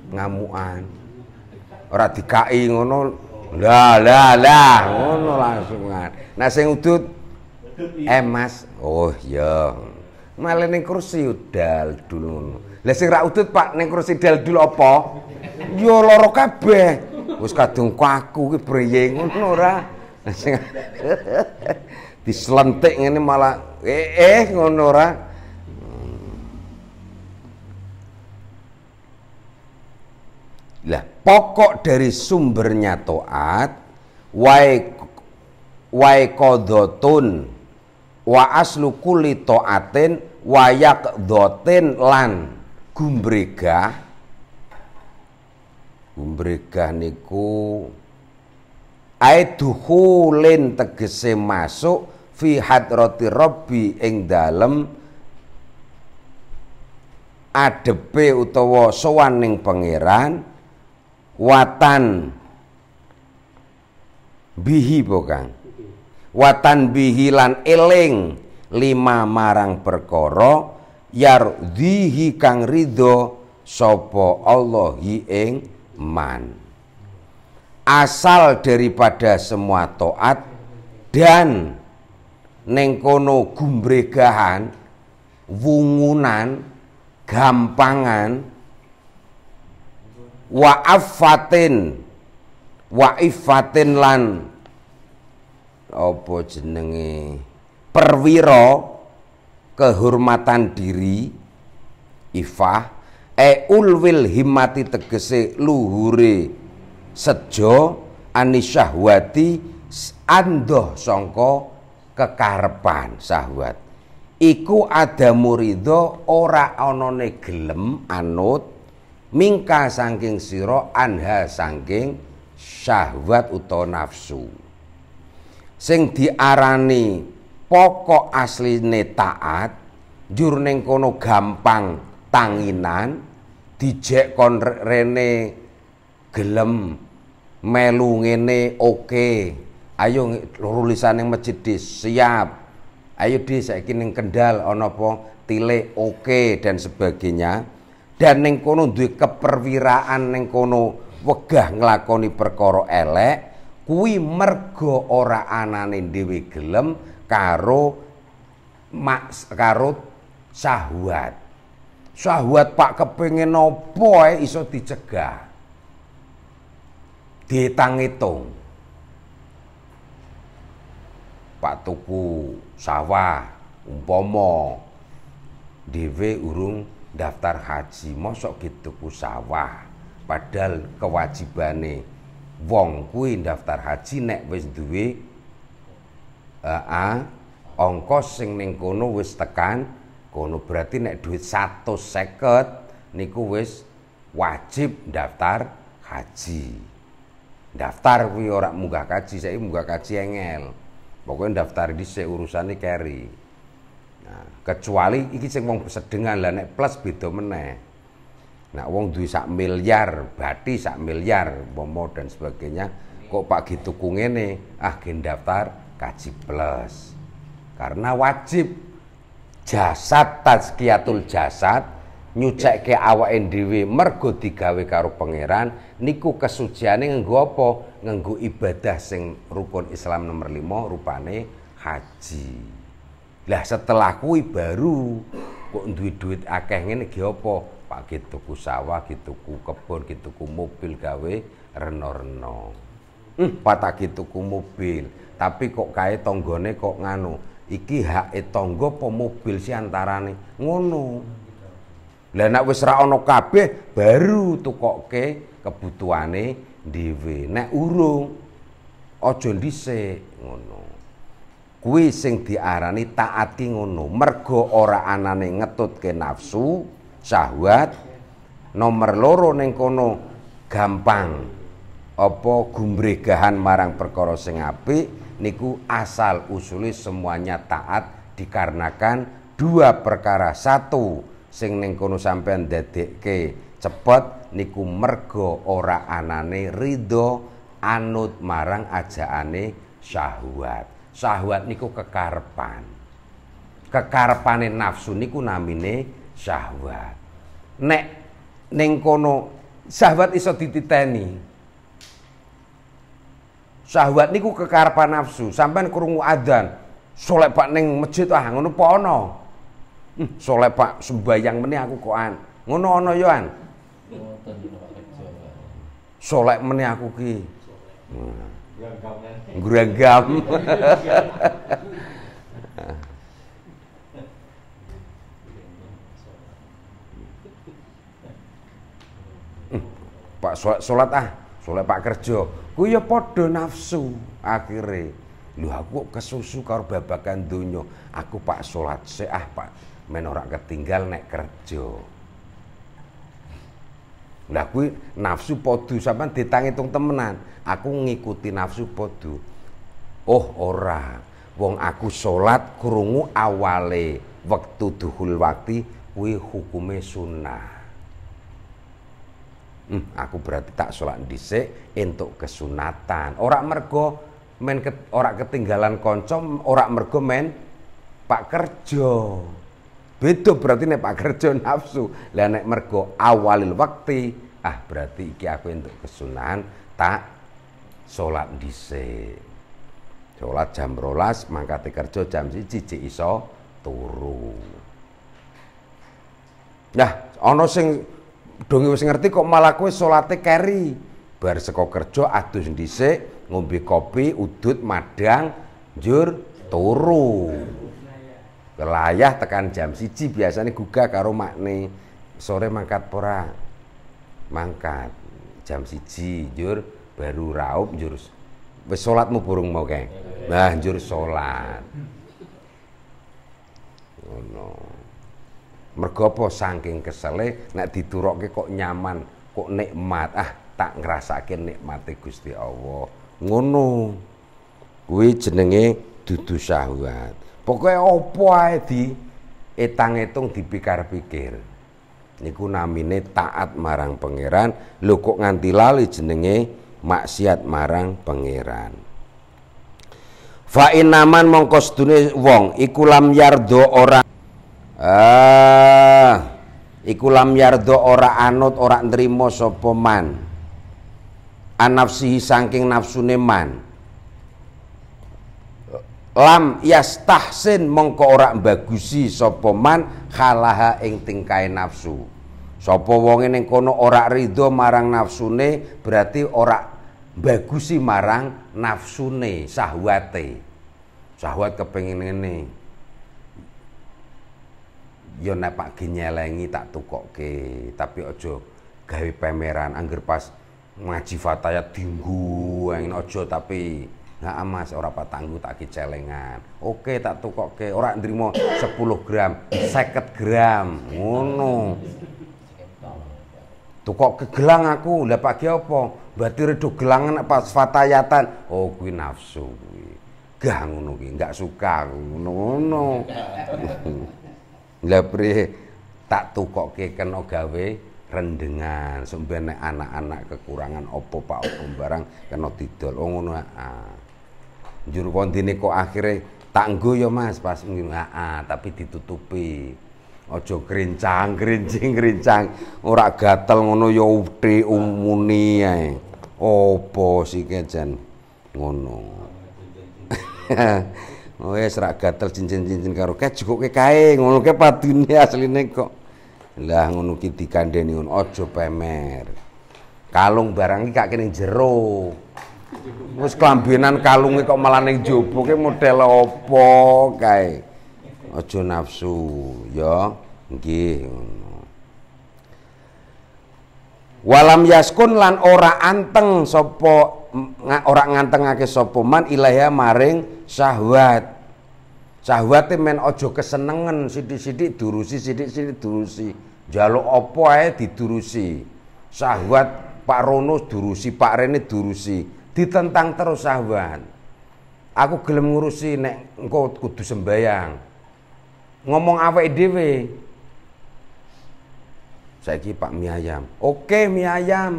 ngamuan, orang ora dikai ngono lah lah lah ngono langsungan nah sing udut emas, oh iya malah ning kursi udal dulu lah sing ra udut Pak ning kursi dul apa? Ya lara kabeh. Wis kadung kaku ki priye ngono ora. Sing diselentik ngene malah eh eh ngono ora. Lah pokok dari sumbernya toat wae wae kodotun wa aslu kulli taatin wayak dotin lan gumbregah gumbregah niku aidhukhulin tegese masuk fi hadrati rabbi ing dalem adepe utawa sowaning pangeran watan bihi pokang watan bihi lan eling lima marang perkara yardhihi kang ridho sopo Allahi ing man asal daripada semua toat dan nengkono gumbregahan wungunan gampangan waafatin waifatin lan apa jenenge perwiro kehormatan diri ifah e ulwil himmati tegese luhure sejo anisyahwati andoh songko kekarepan sahwat iku ada murido ora onone gelem anut mingka sangking siro anha sangking syahwat utawa nafsu sing diarani pokok asli taat jurneng kono gampang tanginan dijek kon rene gelem melu ngene oke okay. ayo lulisane masjid majidis siap ayo di saiki ning Kendal tile oke okay, dan sebagainya dan neng kono duwe keperwiraan neng kono wegah nglakoni perkara elek kuwi mergo ora anane dhewe gelem karo mak karo syahwat. Syahwat Pak kepengen apa ae iso dicegah. Ditang-itung. Pak tuku sawah umpama dhewe urung daftar haji mosok ku sawah padahal kewajibane wong kuwi daftar haji nek wis duwe uh, A ongkos sing ning kono wis tekan kono berarti nek duit 150 niku wis wajib daftar haji. Daftar kuwi ora munggah kaji, saiki munggah kaji engel. pokoknya daftar di dhisik urusane carry. Nah, kecuali iki sing wong sedengan lah nek plus beda meneh. nah, wong duwe sak miliar, berarti sak miliar, bomo dan sebagainya, kok Pak gitu kung ngene, ah gen daftar kaji plus karena wajib jasad tazkiyatul jasad nyucek ke awak endewi mergo digawe karo pangeran niku kesuciane ngenggo apa ngenggo ibadah sing rukun Islam nomor limo rupane haji lah setelah kuwi baru kok duit duit akeh ngene iki apa pak gitu sawah gitu ku kebun gitu ku mobil gawe reno-reno pataki hmm. tuku mobil tapi kok kae tonggone kok nganu iki hake tangga apa mobil sih antarane ngono lah nek wis ra ana kabeh baru tukokke kebutuhane dhewe nek urung aja dhisik ngono kuwi sing diarani taat ki ngono mergo ora anane ngetutke nafsu syahwat nomor loro ning kono gampang opo gumbregahan marang perkara sing apik niku asal usuli semuanya taat dikarenakan dua perkara satu sing ning kono sampean dadekke cepet niku mergo ora anane ridho anut marang ajaane syahwat syahwat niku kekarpan kekarpane nafsu niku namine syahwat nek ning kono syahwat iso dititeni Sahwat niku kekarpa nafsu. sampai kerungu adan. soleh Pak Neng, masjid ah ngono apa hmm, Pak sembayang meni aku koan Ngono ono yoan solek Soleh aku ki. Hmm. hmm. Pak Pak sholat ah, sholat Pak kerja ku ya padha nafsu akhire lho aku kesusu karo babakan donya aku pak salat sik ah pak men ora ketinggal nek kerja lah kuwi nafsu padha sampean ditangitung temenan aku ngikuti nafsu padha oh ora wong aku salat krungu awale wektu duhul wakti kuwi hukume sunnah hmm, aku berarti tak sholat dhisik untuk kesunatan orang mergo men ke, orang ketinggalan konco orang mergo men pak Kerjo, beda berarti nek pak Kerjo nafsu lah nek mergo awalil waktu ah berarti iki aku untuk kesunahan tak sholat dhisik sholat jam rolas mangkati Kerjo jam si Cici iso turu nah ono sing dongi wis ngerti kok malah kowe salate keri. Bar saka kerja adus dhisik, ngombe kopi, udut madang, njur turu. Kelayah tekan jam siji biasanya gugah karo makne. Sore mangkat pora. Mangkat jam siji njur baru raup njur wis salatmu burung mau kae. Nah njur salat. Ngono. Oh, mergo apa saking kesele nek diturokke kok nyaman kok nikmat ah tak ngrasake nikmate Gusti Allah ngono kuwi jenenge dudu syahwat pokoke apa ae di etang-etung dipikar pikir niku namine taat marang pangeran lho kok nganti lali jenenge maksiat marang pangeran Fa inaman mongko sedune wong iku lam yardo orang ah iku lam yardo ora anut ora nrimo sapa man anafsihi saking nafsune man lam yastahsin mongko ora bagusi sapa man khalaha ing tingkae nafsu sapa wonge ning kono ora ridho marang nafsune berarti ora bagusi marang nafsune sahwate sahwat kepengin ngene ya nek Pak G nyelengi tak tukokke, tapi ojo gawe pameran angger pas ngaji fatayat dinggu, angin ojo tapi Nggak amas ah, orang patanggu tak ki celengan. Oke tak tukok tukokke orang nrimo 10 gram, seket gram. Ngono. Tukok gelang aku. Lah Pak apa? Berarti reduh gelangan pas fatayatan. Oh gue nafsu gue Gah ngono enggak suka ngono. Lah tak tukokke kena gawe rendengan sebenarnya anak-anak kekurangan opo pak opo barang kena didol oh ngono juru ah, ah. Njur kontine kok akhire tak ya Mas pas ngono ah, tapi ditutupi. ojo krincang krincing krincang ora gatel ngono ya uthi umuni ae. Opo si jan ngono. Oh, wis serak gatel cincin-cincin karo ke cukup kae ngono ke padune asline kok lah ngono ki dikandheni ngono aja pemer kalung barang iki kak kene jero wis kelambinan kalungnya kok malah neng jaba ki model apa kayak ojo nafsu yo ya. gih walam yaskun lan ora anteng sopo orang ngantengake sapa man ilaiha maring syahwat. Syahwate men aja kesenengan sithik-sithik durusi sithik-sithik durusi. Jaluk apa ae didurusi. Syahwat Pak Rono durusi, Pak Rene durusi. Ditentang terus syahwat. Aku gelem ngurusi nek engko kudu sembayang. Ngomong awake dhewe. Saiki Pak Miayam, ayam. Oke Miayam, ayam.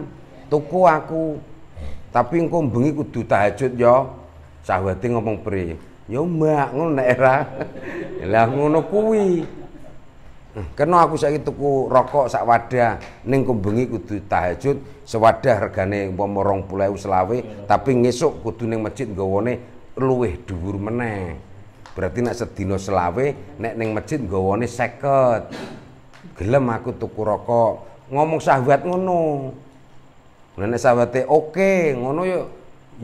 Tuku aku. Tapi engko bengi kudu tahajud ya. sahwati ngomong pri, ya mbak ngono nek era. Lah ngono kuwi. Kena aku saiki tuku rokok sak wadah ning kumbengi kudu tahajud sewadah regane umpama 20.000 selawe tapi ngesuk kudu ning masjid nggawane luweh dhuwur meneh. Berarti nek sedina selawe nek ning masjid nggawane 50. Gelem aku tuku rokok. Ngomong sahwati ngono. Mulane sawete oke, okay, ngono yo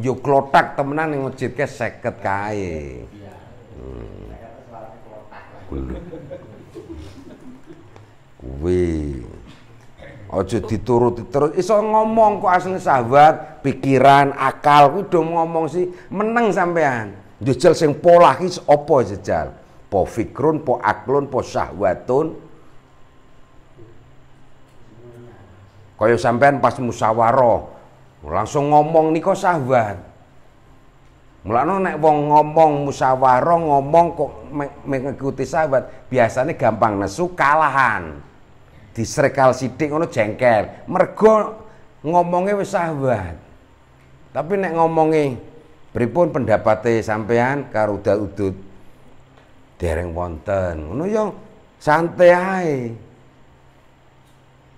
yo klotak temenan ning masjid ke seket kae. Iya. Hmm. Kuwi aja dituruti terus iso ngomong kok asli sahabat, pikiran, akal kuwi ngomong sih meneng sampean. Jejal sing pola opo apa jejal? Po fikrun, po aklun, po syahwatun, Kaya sampean pas musyawarah langsung ngomong niko sahabat. Mulane nek wong ngomong musyawarah ngomong kok mengikuti sahabat, biasanya gampang nesu kalahan. Disrekal sidik ngono jengkel. Mergo ngomongnya wis sahabat. Tapi nek ngomongnya pripun pendapatnya sampean karuda udut dereng wonten. Ngono yo ya santai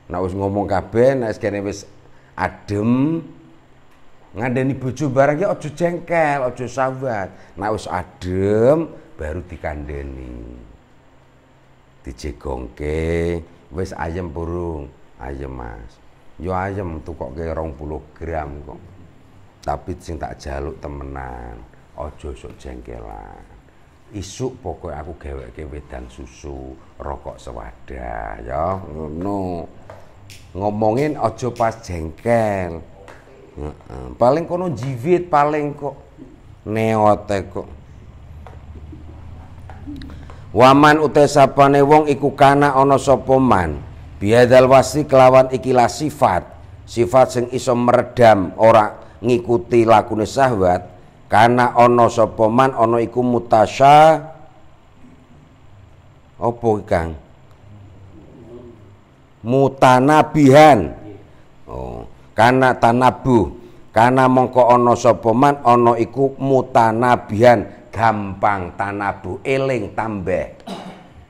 Nek wis ngomong kabeh, nek kene wis adem ngandani bojo barang ya aja jengkel, aja sawat. Nek wis adem baru dikandeni Dijegongke, wis ayam burung, ayam Mas. Yo ayem tukoke 20 gram kok. Tapi sing tak jaluk temenan, aja sok jengkelan. isuk pokok aku ke wedan susu rokok sewadah ya ngono ngomongin ojo pas jengkel paling kono jivit paling kok neote kok waman utai sapane wong iku kana ono sopoman biadal wasi kelawan ikilah sifat sifat sing iso meredam ora ngikuti lakune syahwat kana ono sopoman ono iku mutasya opo Kang mutanabihan oh karena tanabuh karena mongko ono sapa ono ana iku mutanabihan gampang tanabu eling tambah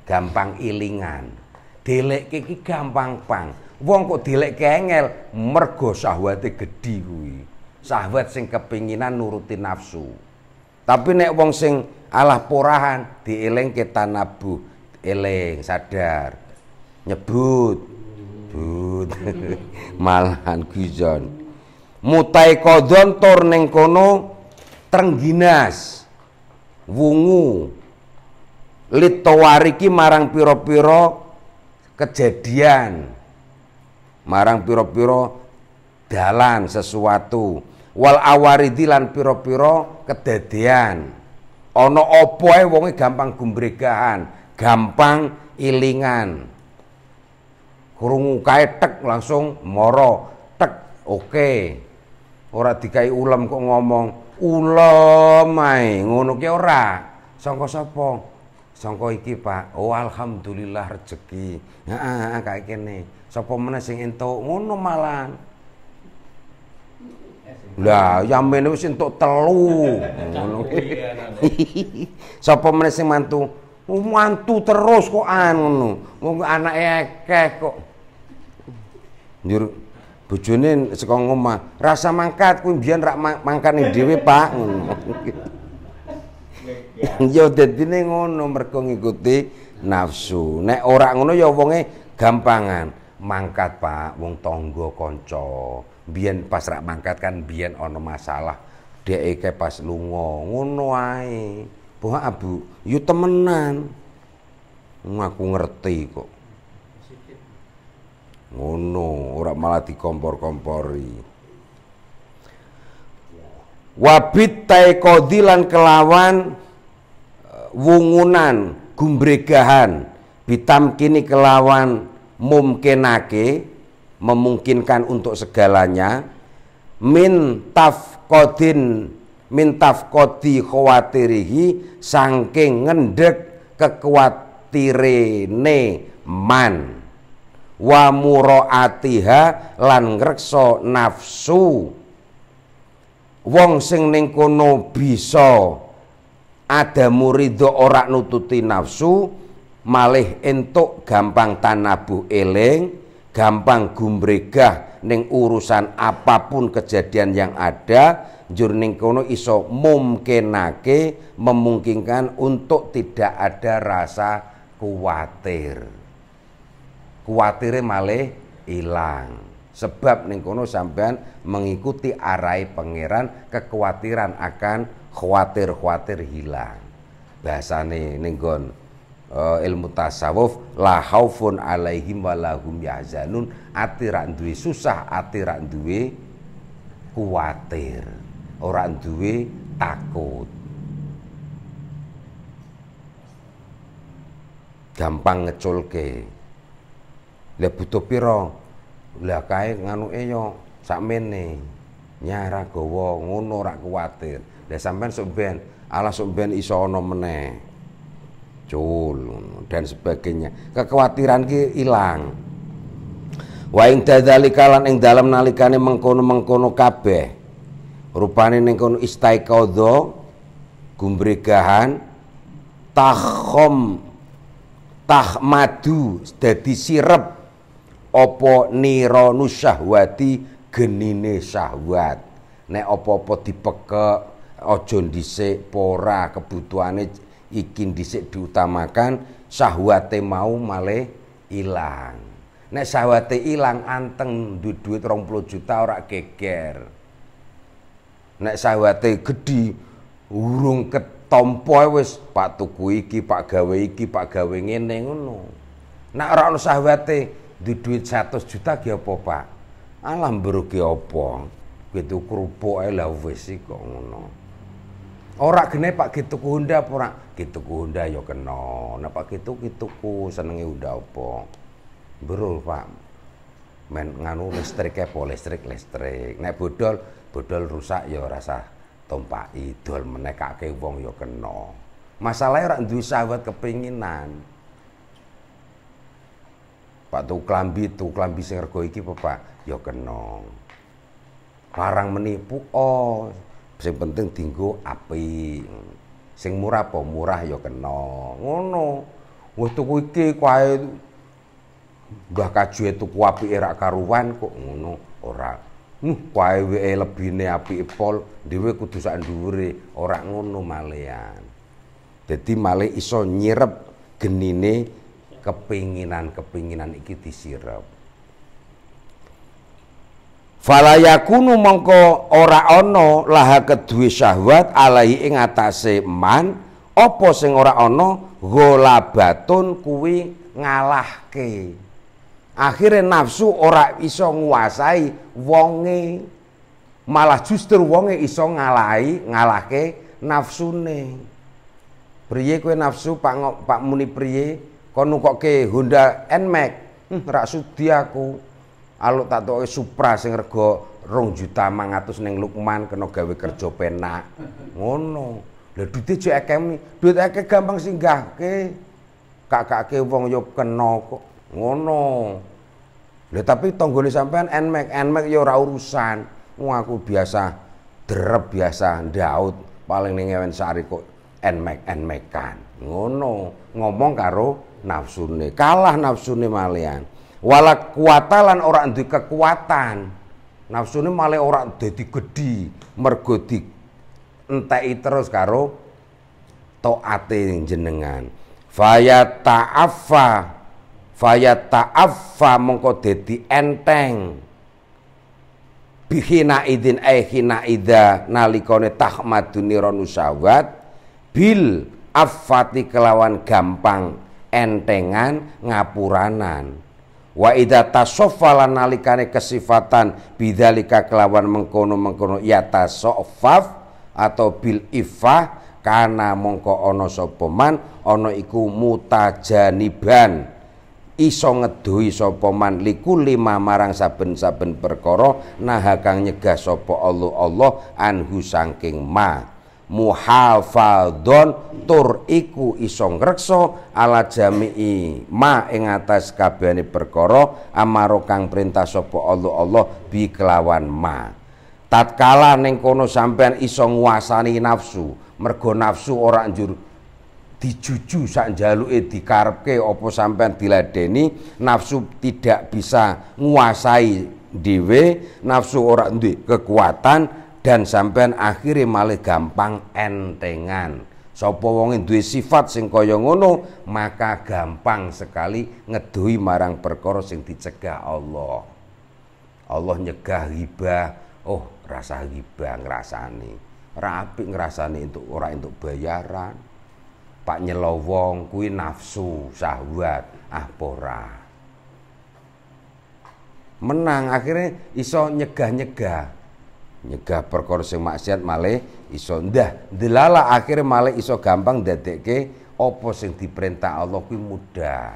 gampang ilingan delek kiki gampang pang wong kok delek kengel mergo sahwate gedhi kuwi sahwat sing kepinginan nuruti nafsu tapi nek wong sing alah porahan dielingke tanabu eling sadar nyebut ribut malahan guyon mutai kodon tor ning kono terengginas wungu litowariki marang piro-piro kejadian marang piro-piro dalan sesuatu wal awaridi lan piro-piro kedadian ono opoe wongi wonge gampang gumbregahan gampang ilingan kurungu kae tek langsung moro tek oke okay. ora dikai ulam kok ngomong ulam ae ngono ki ora sangka sapa sangka iki Pak oh alhamdulillah rezeki heeh kaya kene sapa meneh sing entuk ngono malan Lah, yamene wis entuk telu. Ngono Sapa meneh sing mantu? Oh, mantu terus kok anu. Wong anake akeh kok njur bojone saka ngomah rasa mangkat kuwi biyen rak mangkane dhewe Pak ngono jodet ya dadine ngono mergo ngikuti nafsu nek ora ngono ya wonge gampangan mangkat Pak wong tangga kanca biyen pas rak mangkat kan biyen ana masalah dheke pas lunga ngono ae abu, yu temenan. Ngaku ngerti kok ngono ora malah dikompor-kompori wabit taekodi lan kelawan eh, wungunan gumbregahan bitam kini kelawan mumkinake memungkinkan untuk segalanya min tafkodin min tafkodi khawatirihi sangking ngendek kekuatirene man wa muraatiha lan ngrekso nafsu wong sing ning kono bisa ada murido ora nututi nafsu malih entuk gampang tanabu eling gampang gumbregah ning urusan apapun kejadian yang ada ning kono iso mungkinake memungkinkan untuk tidak ada rasa khawatir kuatire malih hilang, sebab ning kono sampean mengikuti arai pangeran kekhawatiran akan khawatir-khawatir hilang Bahasa nih nggon uh, ilmu tasawuf la khaufun alaihim walahum yahzanun ati duwe susah ati duwe khawatir, ora duwe takut gampang ngeculke lah butuh piro Lah kae eyo sak mene Nyara gowo ngono ora kuwatir. Lah sampean sok ben, ala sok ben iso ana meneh. Cul dan sebagainya. Kekhawatiran ki ilang. Wa ing dadzalika lan ing dalem nalikane mengkono-mengkono kabeh. Rupane ning kono istaiqadha gumbregahan takhom tahmadu dadi sirep Opo niro nusahwati genine syahwat nek opo opo dipekek aja dhisik pora kebutuhane ikin dhisik diutamakan syahwate mau male ilang nek syahwate ilang anteng duit duit rong juta ora geger nek syahwate gedhi urung ketompo wis pak tuku iki pak gawe iki pak gawe ngene ngono nek ora ono syahwate di duit 100 juta ki apa Pak alam ki apa gitu kerupuk ae lah wis kok ngono ora gene Pak gitu ku Honda apa gitu ku Honda ya kena nah Pak gitu gitu ku senenge Honda apa berul Pak men nganu listrik apa listrik listrik nek bodol bodol rusak ya rasa idol dol menekake wong ya kena masalahnya orang duwe sahabat kepinginan Pak tuh klambi tuh klambi sing rego iki Pak ya kena. Larang menipu oh sing penting dinggo api Sing murah apa murah ya kena. Ngono. Wis tuku iki gak Mbah itu tuku api rak karuan kok ngono ora. Nuh hm, we weke lebine api pol dhewe kudu sak dhuwure ora ngono malean. Dadi male iso nyirep genine kepinginan-kepinginan iki disirep falayakunu mongko ora ono laha kedue syahwat alai ing atase man opo sing ora ana ghalabatun kuwi ngalahke akhirnya nafsu ora iso nguasai wonge malah justru wonge iso ngalahi ngalahke nafsune priye kowe nafsu pak pak muni priye kok ke Honda Nmax hm rak sudi aku aluk tak toke Supra sing rega rong juta 500 neng Lukman kena gawe kerja penak ngono lha duite jek nih, duit akeh gampang kakak ke wong yo kena kok ngono lha tapi tanggone sampean Nmax Nmax yo ora urusan aku biasa derap biasa ndaut paling ning ewen sari kok Nmax Nmax kan ngono ngomong karo nafsune kalah nafsune malian wala kuatalan ora di kekuatan nafsune male ora dadi gedhi mergo di entai terus karo ati jenengan faya taafa faya taafa mongko dadi enteng bihina idin eh hina ida nalikone tahmaduni ronusawat bil afati kelawan gampang entengan ngapuranan wa idza tasofala nalikane kesifatan bidalika kelawan mengkono-mengkono ya tasofaf atau bil ifah karena mongko ono sopoman ono iku mutajaniban iso ngedui sopoman liku lima marang saben-saben perkoro nah kang nyegah sopo Allah Allah anhu sangking ma muhafadhon tur iku isong ngreksa ala jami'i ma ing atas kabehane perkara amaro kang perintah sapa Allah Allah bi kelawan ma tatkala ning kono sampean iso nguasani nafsu mergo nafsu ora njur dijuju sak jaluke dikarepke apa sampean diladeni nafsu tidak bisa nguasai dhewe nafsu ora duwe kekuatan dan sampean akhirnya malah gampang entengan sopo wong duwe sifat sing kaya ngono maka gampang sekali ngedui marang perkara sing dicegah Allah Allah nyegah hibah oh rasa hibah ngrasani rapi ngrasani untuk orang untuk bayaran pak nyelowong kuwi nafsu syahwat ah pora menang akhirnya iso nyegah-nyegah nyegah perkara sing maksiat malih iso ndah delala akhir malih iso gampang dadekke apa sing diperintah Allah kuwi mudah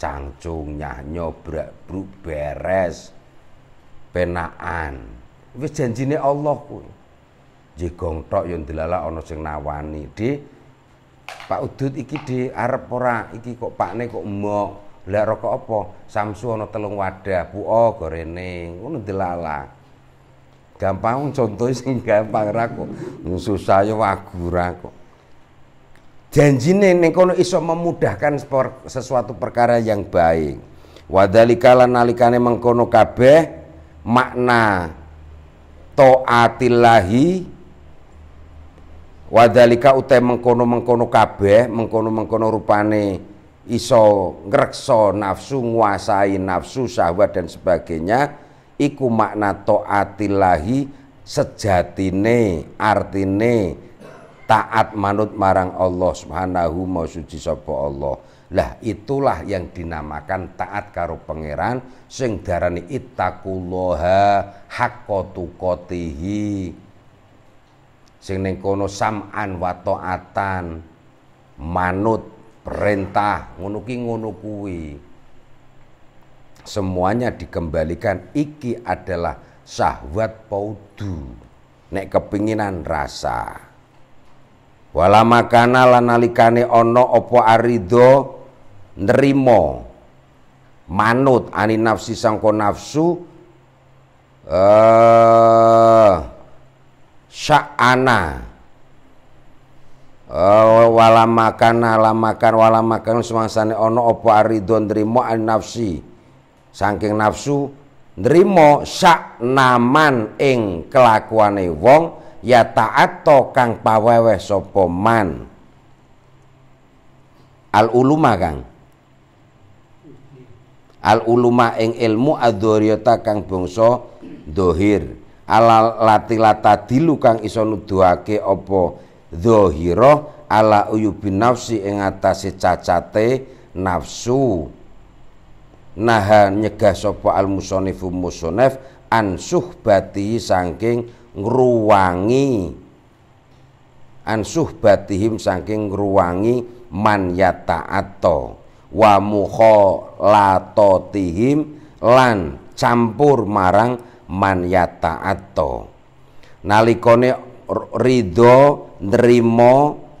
cangcung nyahnyo brak bruk beres penaan wis janjine Allah kuwi jegong tok yo ya delala ana sing nawani di Pak Udut iki di arep ora iki kok pakne kok mok lek rokok apa samsu ana telung wadah buo oh, gorene ngono delala gampang contoh sing gampang raku susah yo wagu raku janji janjine kono iso memudahkan sesuatu perkara yang baik wadzalika lan nalikane mengkono kabeh makna toatilahi wadalika utai mengkono-mengkono kabeh mengkono-mengkono rupane iso ngrekso nafsu nguasai nafsu sahabat dan sebagainya iku makna taatillahi sejatine artine taat manut marang Allah Subhanahu wa suci sapa Allah. Lah itulah yang dinamakan taat karo pangeran sing darani ittaqullaha haqqa tuqatihi. Sing ning kono sam'an wa taatan manut perintah ngono ki ngono kuwi semuanya dikembalikan iki adalah syahwat paudu nek kepinginan rasa wala makana lanalikane ono opo arido nerimo manut ani nafsi sangko nafsu eh sya'ana Uh, wala makan ala makan wala makan semangsane ono opo aridon nrimo an nafsi saking nafsu nrimo sak naman ing kelakuane wong ya taat to kang paweweh sapa man al uluma kang al uluma ing ilmu adzuriyata kang bangsa dohir ala latilata dilu kang iso nuduhake apa dhahira ala uyubin nafsi ing atase cacate nafsu naha nyegah sapa al musonifu musonef an suhbati saking ngruwangi an suhbatihim saking ngruwangi man yata'ato wa tihim lan campur marang man yata'ato nalikone ridho nerimo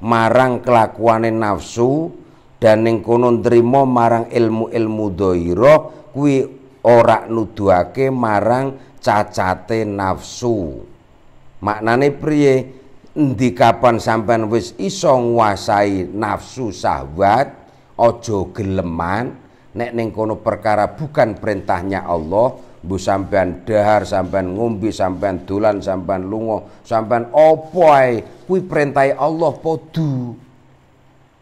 marang kelakuane nafsu dan ning kono nrimo marang ilmu-ilmu doiro, kuwi ora nuduhake marang cacate nafsu maknane priye endi kapan sampean wis iso nguasai nafsu syahwat aja geleman nek ning kono perkara bukan perintahnya Allah Bu sampean dahar, sampean ngombe, sampean dolan, sampean lunga, sampean opo ae kuwi Allah padu.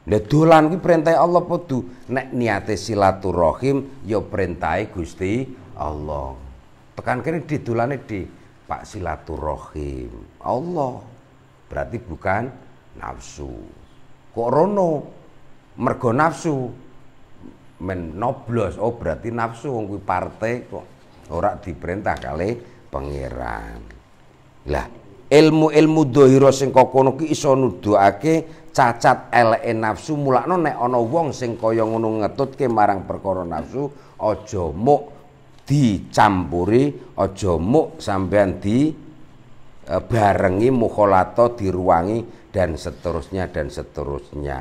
Lah dolan ku perintah Allah podo. Nek niate silaturahim ya perintah Gusti Allah. Tekan kene didolane di Pak silaturahim. Allah. Berarti bukan nafsu. Kok rono? Mergo nafsu. Men Oh berarti nafsu wong partai kok ora diperintah kali pangeran. Lah ilmu-ilmu dohiro sing kokono ki iso nuduhake cacat eleke nafsu mulakno nek ana wong sing kaya ngono ngetutke marang perkara nafsu aja muk dicampuri aja muk sampean di e, barengi mukholato diruangi dan seterusnya dan seterusnya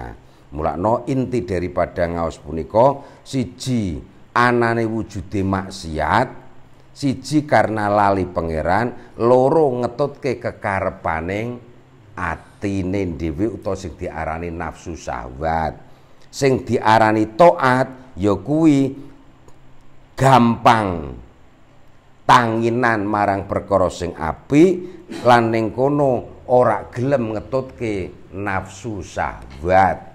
mulakno inti daripada ngaos punika siji anane wujude maksiat siji karena lali pangeran loro ngetutke kekarepaning ati atine dhewe utawa sing diarani nafsu syahwat. Sing diarani taat ya kuwi gampang tanginan marang perkara sing apik lan ning kono ora gelem ngetutke nafsu syahwat.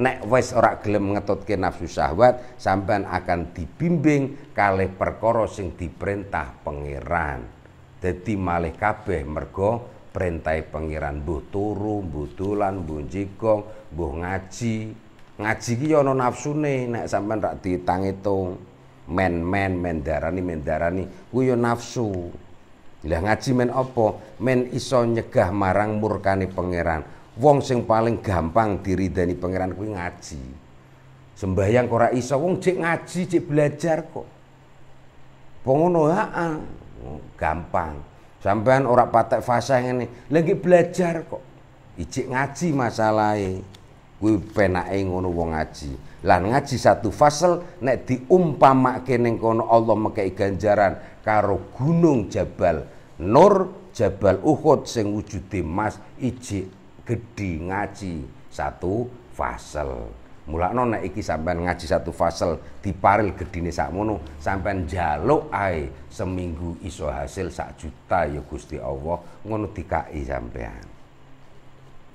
Nek wis ora gelem ngetutke nafsu syahwat, sampean akan dibimbing kalih perkara sing diperintah pangeran. Dadi malih kabeh mergo perintai pangeran buh turu buh dolan buh jikong buh ngaji ngaji ki ya ana nafsune nek sampean rak ditang-itung men-men mendarani mendarani kuwi yo ya nafsu lah ngaji men opo, men iso nyegah marang murkani pangeran wong sing paling gampang diridani pangeran kuwi ngaji sembahyang kok ora iso wong cek ngaji cek belajar kok pengono gampang Sampean ora patek fase ngene. Lagi belajar kok. Ijik ngaji masalahe. Kuwi penake ngono wong ngaji. lan ngaji satu fasel nek diumpamakake ning kono Allah mekeki ganjaran karo gunung Jabal Nur, Jabal Uhud sing wujude emas ijik gedhi ngaji satu fasel mulakno nek iki sampean ngaji satu fasel diparil gedine sakmono sampean njaluk ae seminggu iso hasil sak juta ya Gusti Allah ngono dikai sampean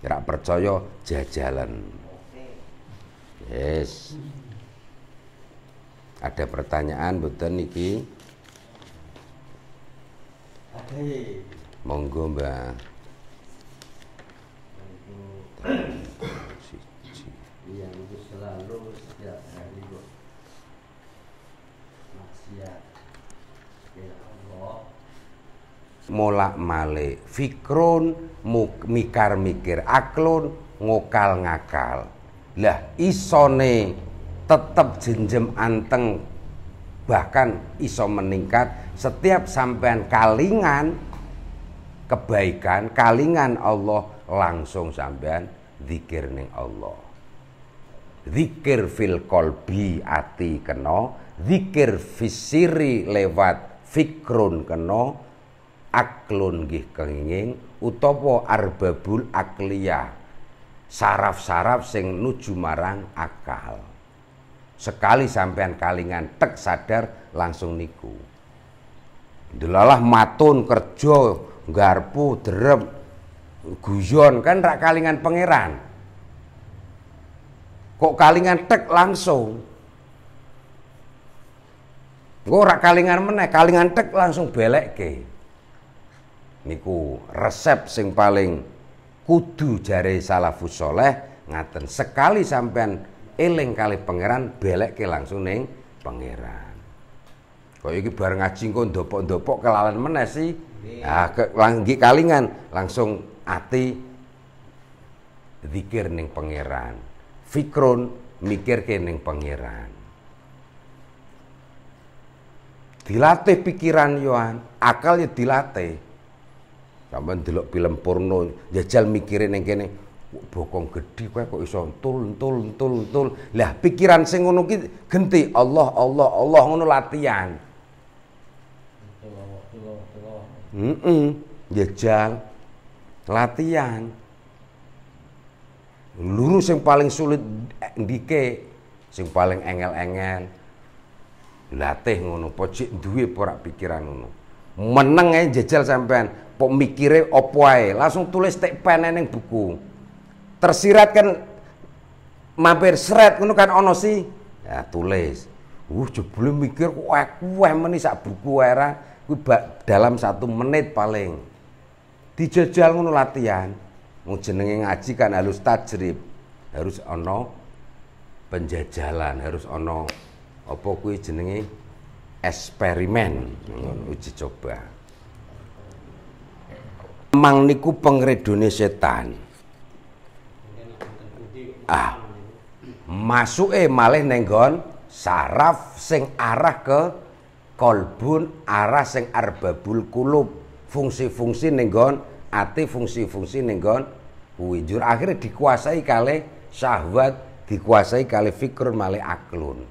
ora ya percaya jajalan yes ada pertanyaan betul niki monggo mbak yang selalu setiap hari maksiat ya Allah molak malik fikron mikar mikir aklon ngokal ngakal lah isone tetap jenjem anteng bahkan iso meningkat setiap sampean kalingan kebaikan kalingan Allah langsung sampean zikir ning Allah zikir fil kolbi ati kena zikir fisiri lewat fikrun kena aklun gih kenging utopo arbabul aklia saraf-saraf sing nuju marang akal sekali sampean kalingan tek sadar langsung niku delalah matun kerja garpu derep guyon kan rak kalingan pangeran Kok kalingan tek langsung. Gue rak kalingan meneh, kalingan tek langsung belek ke. Niku resep sing paling kudu jari salafus soleh ngaten sekali sampean eling kali pangeran belek ke langsung neng pangeran. Kok iki bareng ngaji kok ndopok-ndopok kelalen meneh sih. Ah ke, langgi kalingan langsung ati dikir neng pangeran. Fikron mikirke ning pangeran. Dilatih pikiran Yohan, akal ya dilatih. Kapan delok film porno, jajal mikirin ning kene bokong gede, kowe kok iso tul tul tul tul. Lah pikiran sing ngono ki genti Allah Allah Allah ngono latihan. Heeh, mm jajal latihan lurus yang paling sulit eh, dike, sing paling engel-engel latih ngono pojok duwe porak pikiran ngono meneng aja jejal sampean pok mikire opo ae langsung tulis tek penen ning buku tersirat kan mampir seret ngono kan ono sih ya tulis uh jebule mikir kok aku meni sak buku era kuwi dalam satu menit paling dijajal ngono latihan Mau jenenge ngaji kan harus tajrib, harus ono penjajalan, harus ono apa kuwi jenenge eksperimen, uji coba. Emang niku pengredone setan. Ah. Masuke malih nenggon saraf sing arah ke kolbun arah sing arbabul kulub fungsi-fungsi nenggon ati fungsi-fungsi nenggon wujur akhirnya dikuasai kali syahwat dikuasai kali fikrun male aklun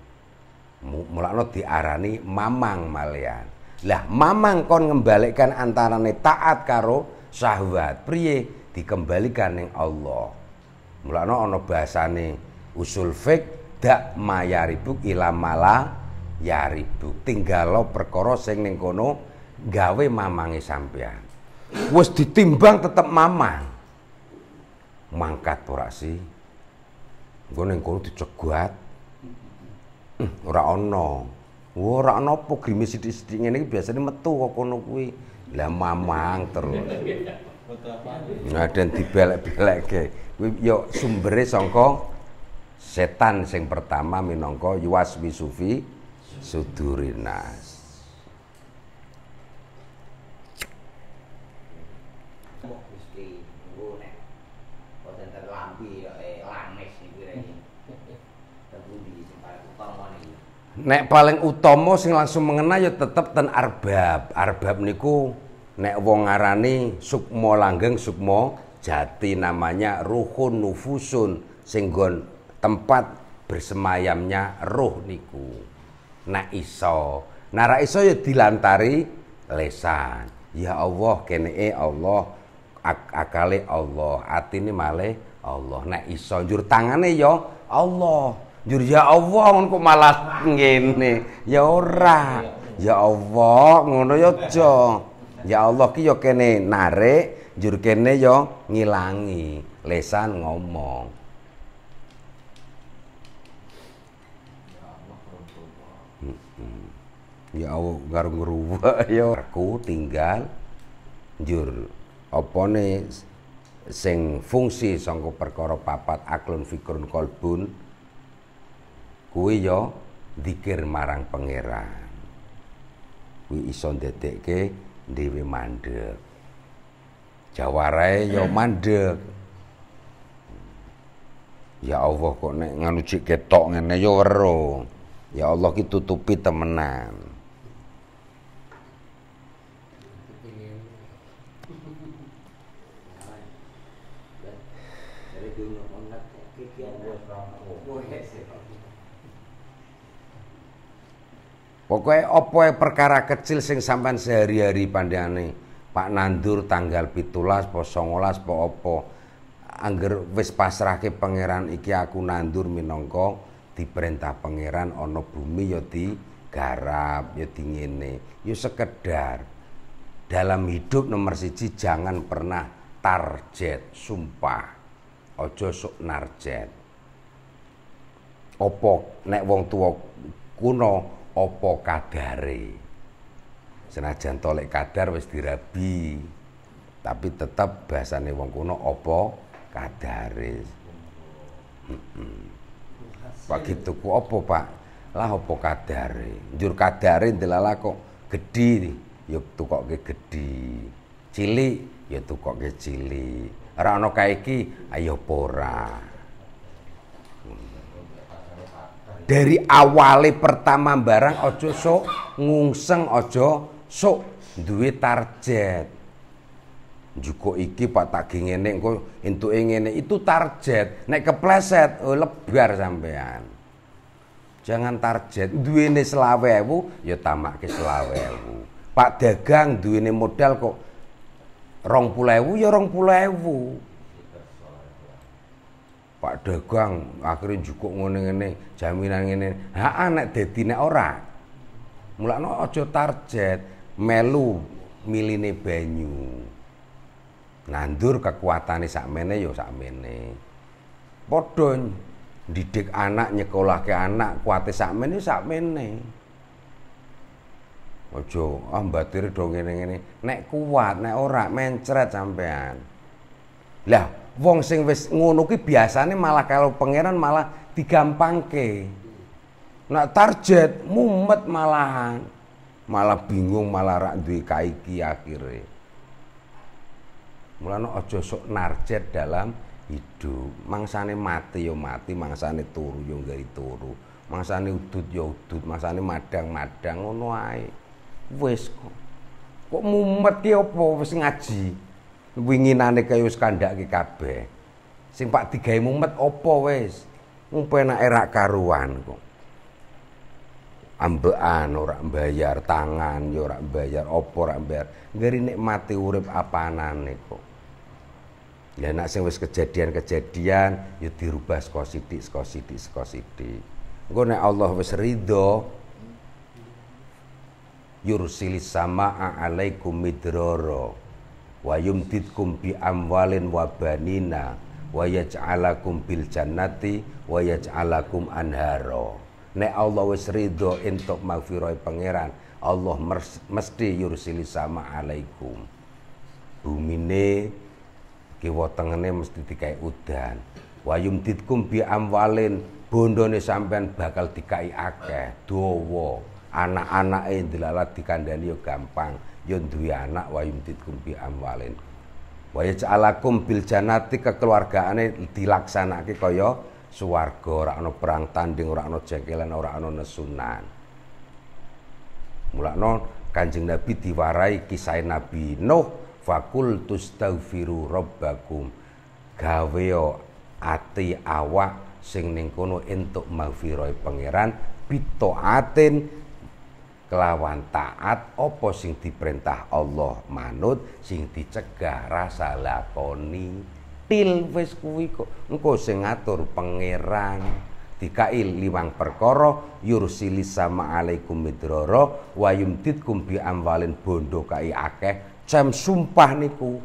mulakno diarani mamang malian lah mamang kon ngembalikan antarane taat karo syahwat priye dikembalikan neng Allah mulakno bahasa bahasane usul fik dak mayaribuk ilam mala yaribuk tinggal perkoro sing ning kono gawe mamangi sampean wes ditimbang tetap mamang, mangkat ora sih gue neng kono dicegat hmm, ora ono ora ono apa grimis ini sithik ngene iki metu kok kono kuwi lah mamang terus nah dan dibelek-belekke ke, yo sumbere songko, setan sing pertama minongko, yuwaswi sufi sudurinas nek paling utama sing langsung mengena ya tetep ten arbab. Arbab niku nek wong ngarani sukma langgeng sukma jati namanya ruhun nufusun sing tempat bersemayamnya roh niku. Nek iso, nah iso ya dilantari lesan. Ya Allah kene Allah ak akale Allah, atine male Allah. Nek iso njur tangane ya Allah. Jur ya Allah ngono kok malah ngene. Ya ora. Ya Allah ngono ya aja. Ya Allah ki ya kene narik, jur kene ya ngilangi lesan ngomong. Ya Allah garung ngruwek ya aku tinggal jur opone sing fungsi songko perkara papat aklun fikrun kolbun kuwi ya dikir marang pangeran kuwi iso ndadekke dhewe mandeg jawarae ya hmm. mandeg ya Allah kok nek nganu cik ketok ngene ya weruh ya Allah ki tutupi temenan Pokoknya opo e perkara kecil sing sampean sehari-hari pandane Pak Nandur tanggal pitulas po songolas po opo Angger wis pasrahke pangeran iki aku nandur di perintah pangeran Ono bumi ya garap ya dingene ya sekedar dalam hidup nomor siji jangan pernah target sumpah ojo sok narjet opo nek wong tua kuno opo kadare senajan tolek kadar wis dirabi tapi tetap bahasane wong kuno opo kadare mm -mm. Pak gitu ku Pak lah opo kadare jur kadare delala kok gede nih ya tukokke gede cili ya tukokke cilik ora ana kae iki ayo ora dari awale pertama barang ojo sok ngungseng ojo sok duwe target juga iki pak tagi ngene engko entuke ngene itu target naik kepleset oh, lebar sampean jangan target duwene selawe yo ya ke selawe bu pak dagang ini modal kok rong pulewu ya rong pulewu Pak dagang akhirnya cukup ngene-ngene jaminan ngene. Ha anak dadi nek ora. Mulane aja target melu miline banyu. Nandur kekuatane sakmene ya sakmene. Padha didik anak nyekolahke anak kuate sakmene ya sakmene. Aja ah dong do ngene-ngene. Nek kuat, nek ora mencret sampean. Lah wong sing wis ngono ki biasane malah kalau pangeran malah digampangke. Nak target mumet malahan, malah bingung malah rak duwe kaiki akhire. Mulane aja sok narjet dalam hidup. Mangsane mati yo ya mati, mangsane turu yo ya nggawe turu. Mangsane udut yo ya udut, mangsane madang-madang ngono ae. Wis kok. Kok mumet ki po wis ngaji? winginane kaya wis kandhake kabeh. Sing Pak Digawe mumet apa wis? Mung penak erak karuan kok. Ambekan ora mbayar tangan ya ora mbayar apa ora mbayar. Ngeri nikmati urip apanane kok. Ya nek sing wis kejadian-kejadian ya dirubah saka sithik saka sithik saka sithik. Engko nek Allah wis ridho yursilis samaa alaikum midroro wa yumtidkum bi amwalin wa banina wa yaj'alakum bil jannati wa yaj'alakum anharo nek Allah wis ridho entuk magfirah pangeran Allah mesti yursili sama alaikum bumine kiwa tengene mesti dikai udan wa yumtidkum bi amwalin bondone sampean bakal dikai akeh dawa anak-anake dilalat dikandani yo gampang Yon duwe anak wa yumtitkum bi amwalin wa yaj'alakum bil janati kekeluargaane dilaksanake kaya swarga ora ana perang tanding ora ana jengkelan ora ana nesunan mulakno Kanjeng Nabi diwarai kisah Nabi Nuh fakul tustaghfiru rabbakum gawe ati awak sing ning kono entuk magfirah pangeran bitoatin kelawan taat opo sing diperintah Allah manut sing dicegah rasa lakoni til wis kuwi kok engko sing ngatur pangeran dikai liwang perkara yursili sama alaikum midroro wa yumtidkum bi amwalin bondo kai akeh jam sumpah niku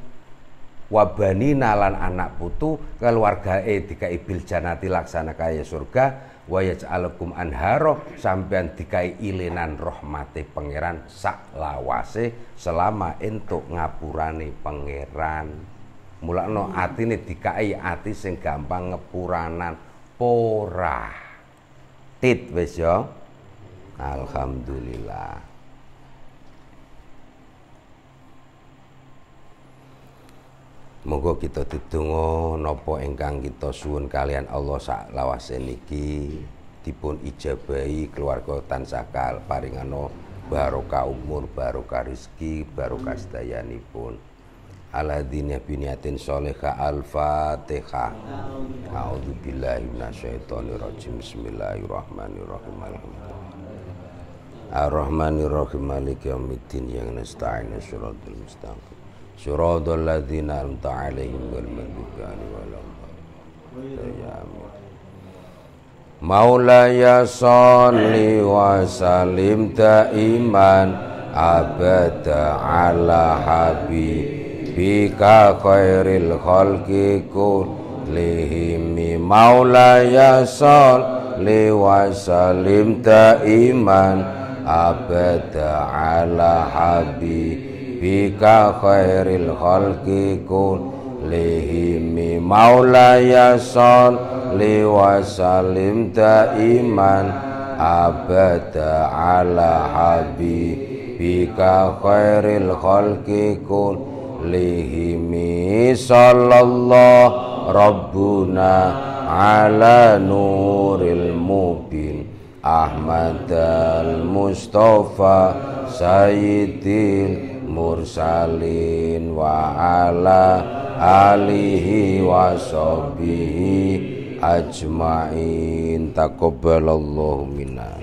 wabani nalan anak putu keluarga e dikai bil janati laksana kaya surga wa yaj'alukum anharo sampean dikai ilinan rahmate pangeran sak lawase selama entuk ngapurane pangeran mulakno atine dikai ati sing gampang ngepuranan porah tit wis ya alhamdulillah Monggo kita titunggo napa ingkang kita suwun kalian Allah saklawase niki dipun ijabahi keluarga tansah kal paringana barokah umur, barokah rezeki, barokah sedayanipun. alladzina biniatin solehah al-fatihah a'udzu billahi minasyaitonir rajim bismillahirrahmanirrahim alhamdulillah ar-rahmanir maliki yaumiddin yang nasta'inu siratal mustaqim صراط الذين أنعمت عليهم غير المغضوب عليهم ولا مولاي صل وسلم دائما أبدا على حبيبك خير الخلق كلهم مولاي صل وسلم دائما أبدا على حبيبك bika khairil khalqi kun lihimi maulaya sol liwasalim iman abada ala habi bika khairil khalqi kun lihimi sallallahu rabbuna ala nuril mubin Ahmad al-Mustafa Sayyidil mursalin wa ala alihi wa sahbihi ajma'in taqabbalallahu minna